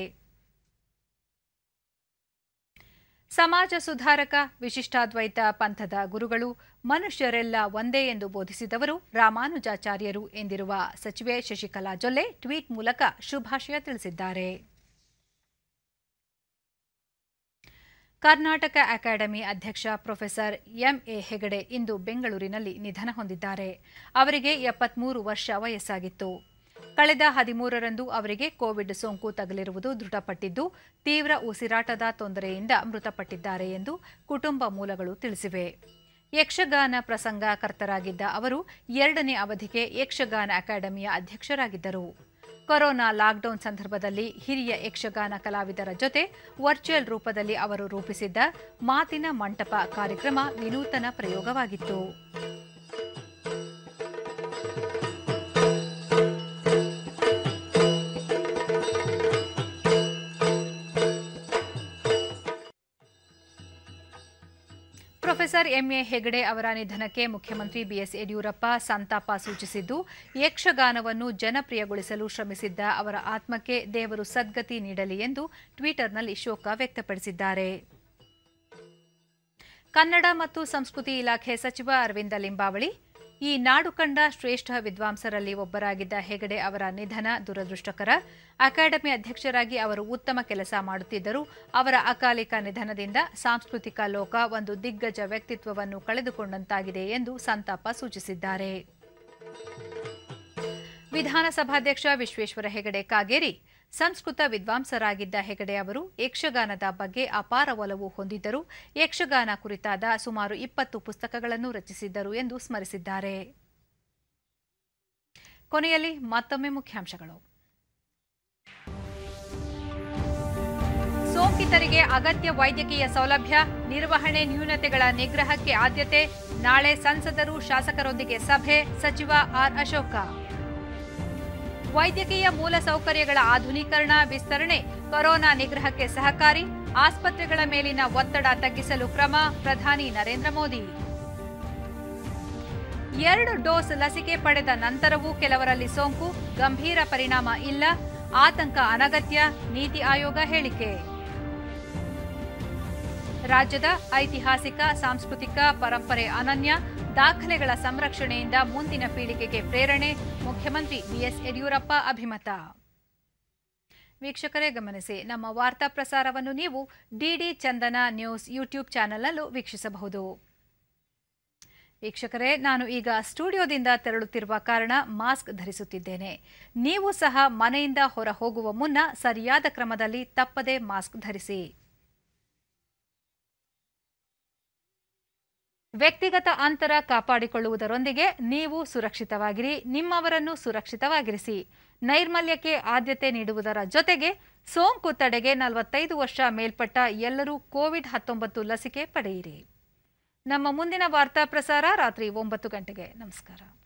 ಸಮಾಜ ಸುಧಾರಕ ವಿಶಿಷ್ಟಾದ್ವೈತ ಪಂಥದ ಗುರುಗಳು ಮನುಷ್ಯರೆಲ್ಲ ಒಂದೇ ಎಂದು ಬೋಧಿಸಿದವರು ರಾಮಾನುಜಾಚಾರ್ಯರು ಎಂದಿರುವ ಸಚಿವೆ ಶಶಿಕಲಾ ಜೊಲ್ಲೆ ಟ್ವೀಟ್ ಮೂಲಕ ಶುಭಾಶಯ ತಿಳಿಸಿದ್ದಾರೆ ಕರ್ನಾಟಕ ಅಕಾಡೆಮಿ ಅಧ್ಯಕ್ಷ ಪ್ರೊಫೆಸರ್ ಎಂಎ ಹೆಗಡೆ ಇಂದು ಬೆಂಗಳೂರಿನಲ್ಲಿ ನಿಧನ ಹೊಂದಿದ್ದಾರೆ ಅವರಿಗೆ ಎಪ್ಪತ್ಮೂರು ವರ್ಷ ವಯಸ್ಸಾಗಿತ್ತು ಕಳೆದ ಹದಿಮೂರರಂದು ಅವರಿಗೆ ಕೋವಿಡ್ ಸೋಂಕು ತಗಲಿರುವುದು ದೃಢಪಟ್ಟಿದ್ದು ತೀವ್ರ ಉಸಿರಾಟದ ತೊಂದರೆಯಿಂದ ಮೃತಪಟ್ಟಿದ್ದಾರೆ ಎಂದು ಕುಟುಂಬ ಮೂಲಗಳು ತಿಳಿಸಿವೆ ಯಕ್ಷಗಾನ ಪ್ರಸಂಗಕರ್ತರಾಗಿದ್ದ ಅವರು ಎರಡನೇ ಅವಧಿಗೆ ಯಕ್ಷಗಾನ ಅಕಾಡೆಮಿಯ ಅಧ್ಯಕ್ಷರಾಗಿದ್ದರು ಕೊರೋನಾ ಲಾಕ್ಡೌನ್ ಸಂದರ್ಭದಲ್ಲಿ ಹಿರಿಯ ಯಕ್ಷಗಾನ ಕಲಾವಿದರ ಜೊತೆ ವರ್ಚುವಲ್ ರೂಪದಲ್ಲಿ ಅವರು ರೂಪಿಸಿದ್ದ ಮಾತಿನ ಮಂಟಪ ಕಾರ್ಯಕ್ರಮ ವಿನೂತನ ಪ್ರಯೋಗವಾಗಿತ್ತು ಪ್ರೊಫೆಸರ್ ಎಂಎ ಹೆಗಡೆ ಅವರ ನಿಧನಕ್ಕೆ ಮುಖ್ಯಮಂತ್ರಿ ಬಿಎಸ್ ಯಡಿಯೂರಪ್ಪ ಸಂತಾಪ ಸೂಚಿಸಿದ್ದು ಯಕ್ಷಗಾನವನ್ನು ಜನಪ್ರಿಯಗೊಳಿಸಲು ಶ್ರಮಿಸಿದ್ದ ಅವರ ಆತ್ಮಕ್ಕೆ ದೇವರು ಸದ್ಗತಿ ನೀಡಲಿ ಎಂದು ಟ್ವಿಟರ್ನಲ್ಲಿ ಶೋಕ ವ್ಯಕ್ತಪಡಿಸಿದ್ದಾರೆ ಕನ್ನಡ ಮತ್ತು ಸಂಸ್ಕೃತಿ ಇಲಾಖೆ ಸಚಿವ ಅರವಿಂದ ಲಿಂಬಾವಳಿ ಈ ನಾಡು ಕಂಡ ಶ್ರೇಷ್ಠ ವಿದ್ವಾಂಸರಲ್ಲಿ ಒಬ್ಬರಾಗಿದ್ದ ಹೆಗಡೆ ಅವರ ನಿಧನ ದುರದೃಷ್ಟಕರ ಅಕಾಡೆಮಿ ಅಧ್ಯಕ್ಷರಾಗಿ ಅವರು ಉತ್ತಮ ಕೆಲಸ ಮಾಡುತ್ತಿದ್ದರು ಅವರ ಅಕಾಲಿಕ ನಿಧನದಿಂದ ಸಾಂಸ್ಕೃತಿಕ ಲೋಕ ಒಂದು ದಿಗ್ಗಜ ವ್ಯಕ್ತಿತ್ವವನ್ನು ಕಳೆದುಕೊಂಡಂತಾಗಿದೆ ಎಂದು ಸಂತಾಪ ಸೂಚಿಸಿದ್ದಾರೆ ವಿಧಾನಸಭಾಧ್ಯಕ್ಷ ವಿಶ್ವೇಶ್ವರ ಹೆಗಡೆ ಕಾಗೇರಿ ಸಂಸ್ಕೃತ ವಿದ್ವಾಂಸರಾಗಿದ್ದ ಹೆಗಡೆ ಅವರು ಯಕ್ಷಗಾನದ ಬಗ್ಗೆ ಅಪಾರ ಒಲವು ಹೊಂದಿದ್ದರು ಯಕ್ಷಗಾನ ಕುರಿತಾದ ಸುಮಾರು ಇಪ್ಪತ್ತು ಪುಸ್ತಕಗಳನ್ನು ರಚಿಸಿದ್ದರು ಎಂದು ಸ್ಮರಿಸಿದ್ದಾರೆ ಕೊನೆಯಲ್ಲಿ ಮತ್ತೊಮ್ಮೆ ಮುಖ್ಯಾಂಶಗಳು ಸೋಂಕಿತರಿಗೆ ಅಗತ್ಯ ವೈದ್ಯಕೀಯ ಸೌಲಭ್ಯ ನಿರ್ವಹಣೆ ನ್ಯೂನತೆಗಳ ನಿಗ್ರಹಕ್ಕೆ ಆದ್ಯತೆ ನಾಳೆ ಸಂಸದರು ಶಾಸಕರೊಂದಿಗೆ ಸಭೆ ಸಚಿವ ಆರ್ ಅಶೋಕ ವೈದ್ಯಕೀಯ ಮೂಲ ಸೌಕರ್ಯಗಳ ಆಧುನೀಕರಣ ವಿಸ್ತರಣೆ ಕೊರೋನಾ ನಿಗ್ರಹಕ್ಕೆ ಸಹಕಾರಿ ಆಸ್ಪತ್ರೆಗಳ ಮೇಲಿನ ಒತ್ತಡ ತಗ್ಗಿಸಲು ಕ್ರಮ ಪ್ರಧಾನಿ ನರೇಂದ್ರ ಮೋದಿ ಎರಡು ಡೋಸ್ ಲಸಿಕೆ ಪಡೆದ ನಂತರವೂ ಕೆಲವರಲ್ಲಿ ಸೋಂಕು ಗಂಭೀರ ಪರಿಣಾಮ ಇಲ್ಲ ಆತಂಕ ಅನಗತ್ಯ ನೀತಿ ಆಯೋಗ ಹೇಳಿಕೆ ರಾಜ್ಯದ ಐತಿಹಾಸಿಕ ಸಾಂಸ್ಕೃತಿಕ ಪರಂಪರೆ ಅನನ್ಯ ದಾಖಲೆಗಳ ಸಂರಕ್ಷಣೆಯಿಂದ ಮುಂದಿನ ಪೀಳಿಗೆಗೆ ಪ್ರೇರಣೆ ಮುಖ್ಯಮಂತ್ರಿ ಬಿಎಸ್ ಯಡಿಯೂರಪ್ಪ ಅಭಿಮತ ವೀಕ್ಷಕರೇ ಗಮನಿಸಿ ನಮ್ಮ ವಾರ್ತಾ ಪ್ರಸಾರವನ್ನು ನೀವು ಡಿಡಿ ಚಂದನ ನ್ಯೂಸ್ ಯೂಟ್ಯೂಬ್ ಚಾನೆಲ್ನಲ್ಲೂ ವೀಕ್ಷಿಸಬಹುದು ವೀಕ್ಷಕರೇ ನಾನು ಈಗ ಸ್ಟುಡಿಯೋದಿಂದ ತೆರಳುತ್ತಿರುವ ಕಾರಣ ಮಾಸ್ಕ್ ಧರಿಸುತ್ತಿದ್ದೇನೆ ನೀವು ಸಹ ಮನೆಯಿಂದ ಹೊರ ಹೋಗುವ ಮುನ್ನ ಸರಿಯಾದ ಕ್ರಮದಲ್ಲಿ ತಪ್ಪದೇ ಮಾಸ್ಕ್ ಧರಿಸಿ ವ್ಯಕ್ತಿಗತ ಅಂತರ ಕಾಪಾಡಿಕೊಳ್ಳುವುದರೊಂದಿಗೆ ನೀವು ಸುರಕ್ಷಿತವಾಗಿರಿ ನಿಮ್ಮವರನ್ನು ಸುರಕ್ಷಿತವಾಗಿರಿಸಿ ನೈರ್ಮಲ್ಯಕ್ಕೆ ಆದ್ಯತೆ ನೀಡುವುದರ ಜೊತೆಗೆ ಸೋಂಕು ತಡೆಗೆ ನಲವತ್ತೈದು ವರ್ಷ ಮೇಲ್ಪಟ್ಟ ಎಲ್ಲರೂ ಕೋವಿಡ್ ಹತ್ತೊಂಬತ್ತು ಲಸಿಕೆ ಪಡೆಯಿರಿ ನಮ್ಮ ಮುಂದಿನ ವಾರ್ತಾ ಪ್ರಸಾರ ರಾತ್ರಿ ಒಂಬತ್ತು ಗಂಟೆಗೆ ನಮಸ್ಕಾರ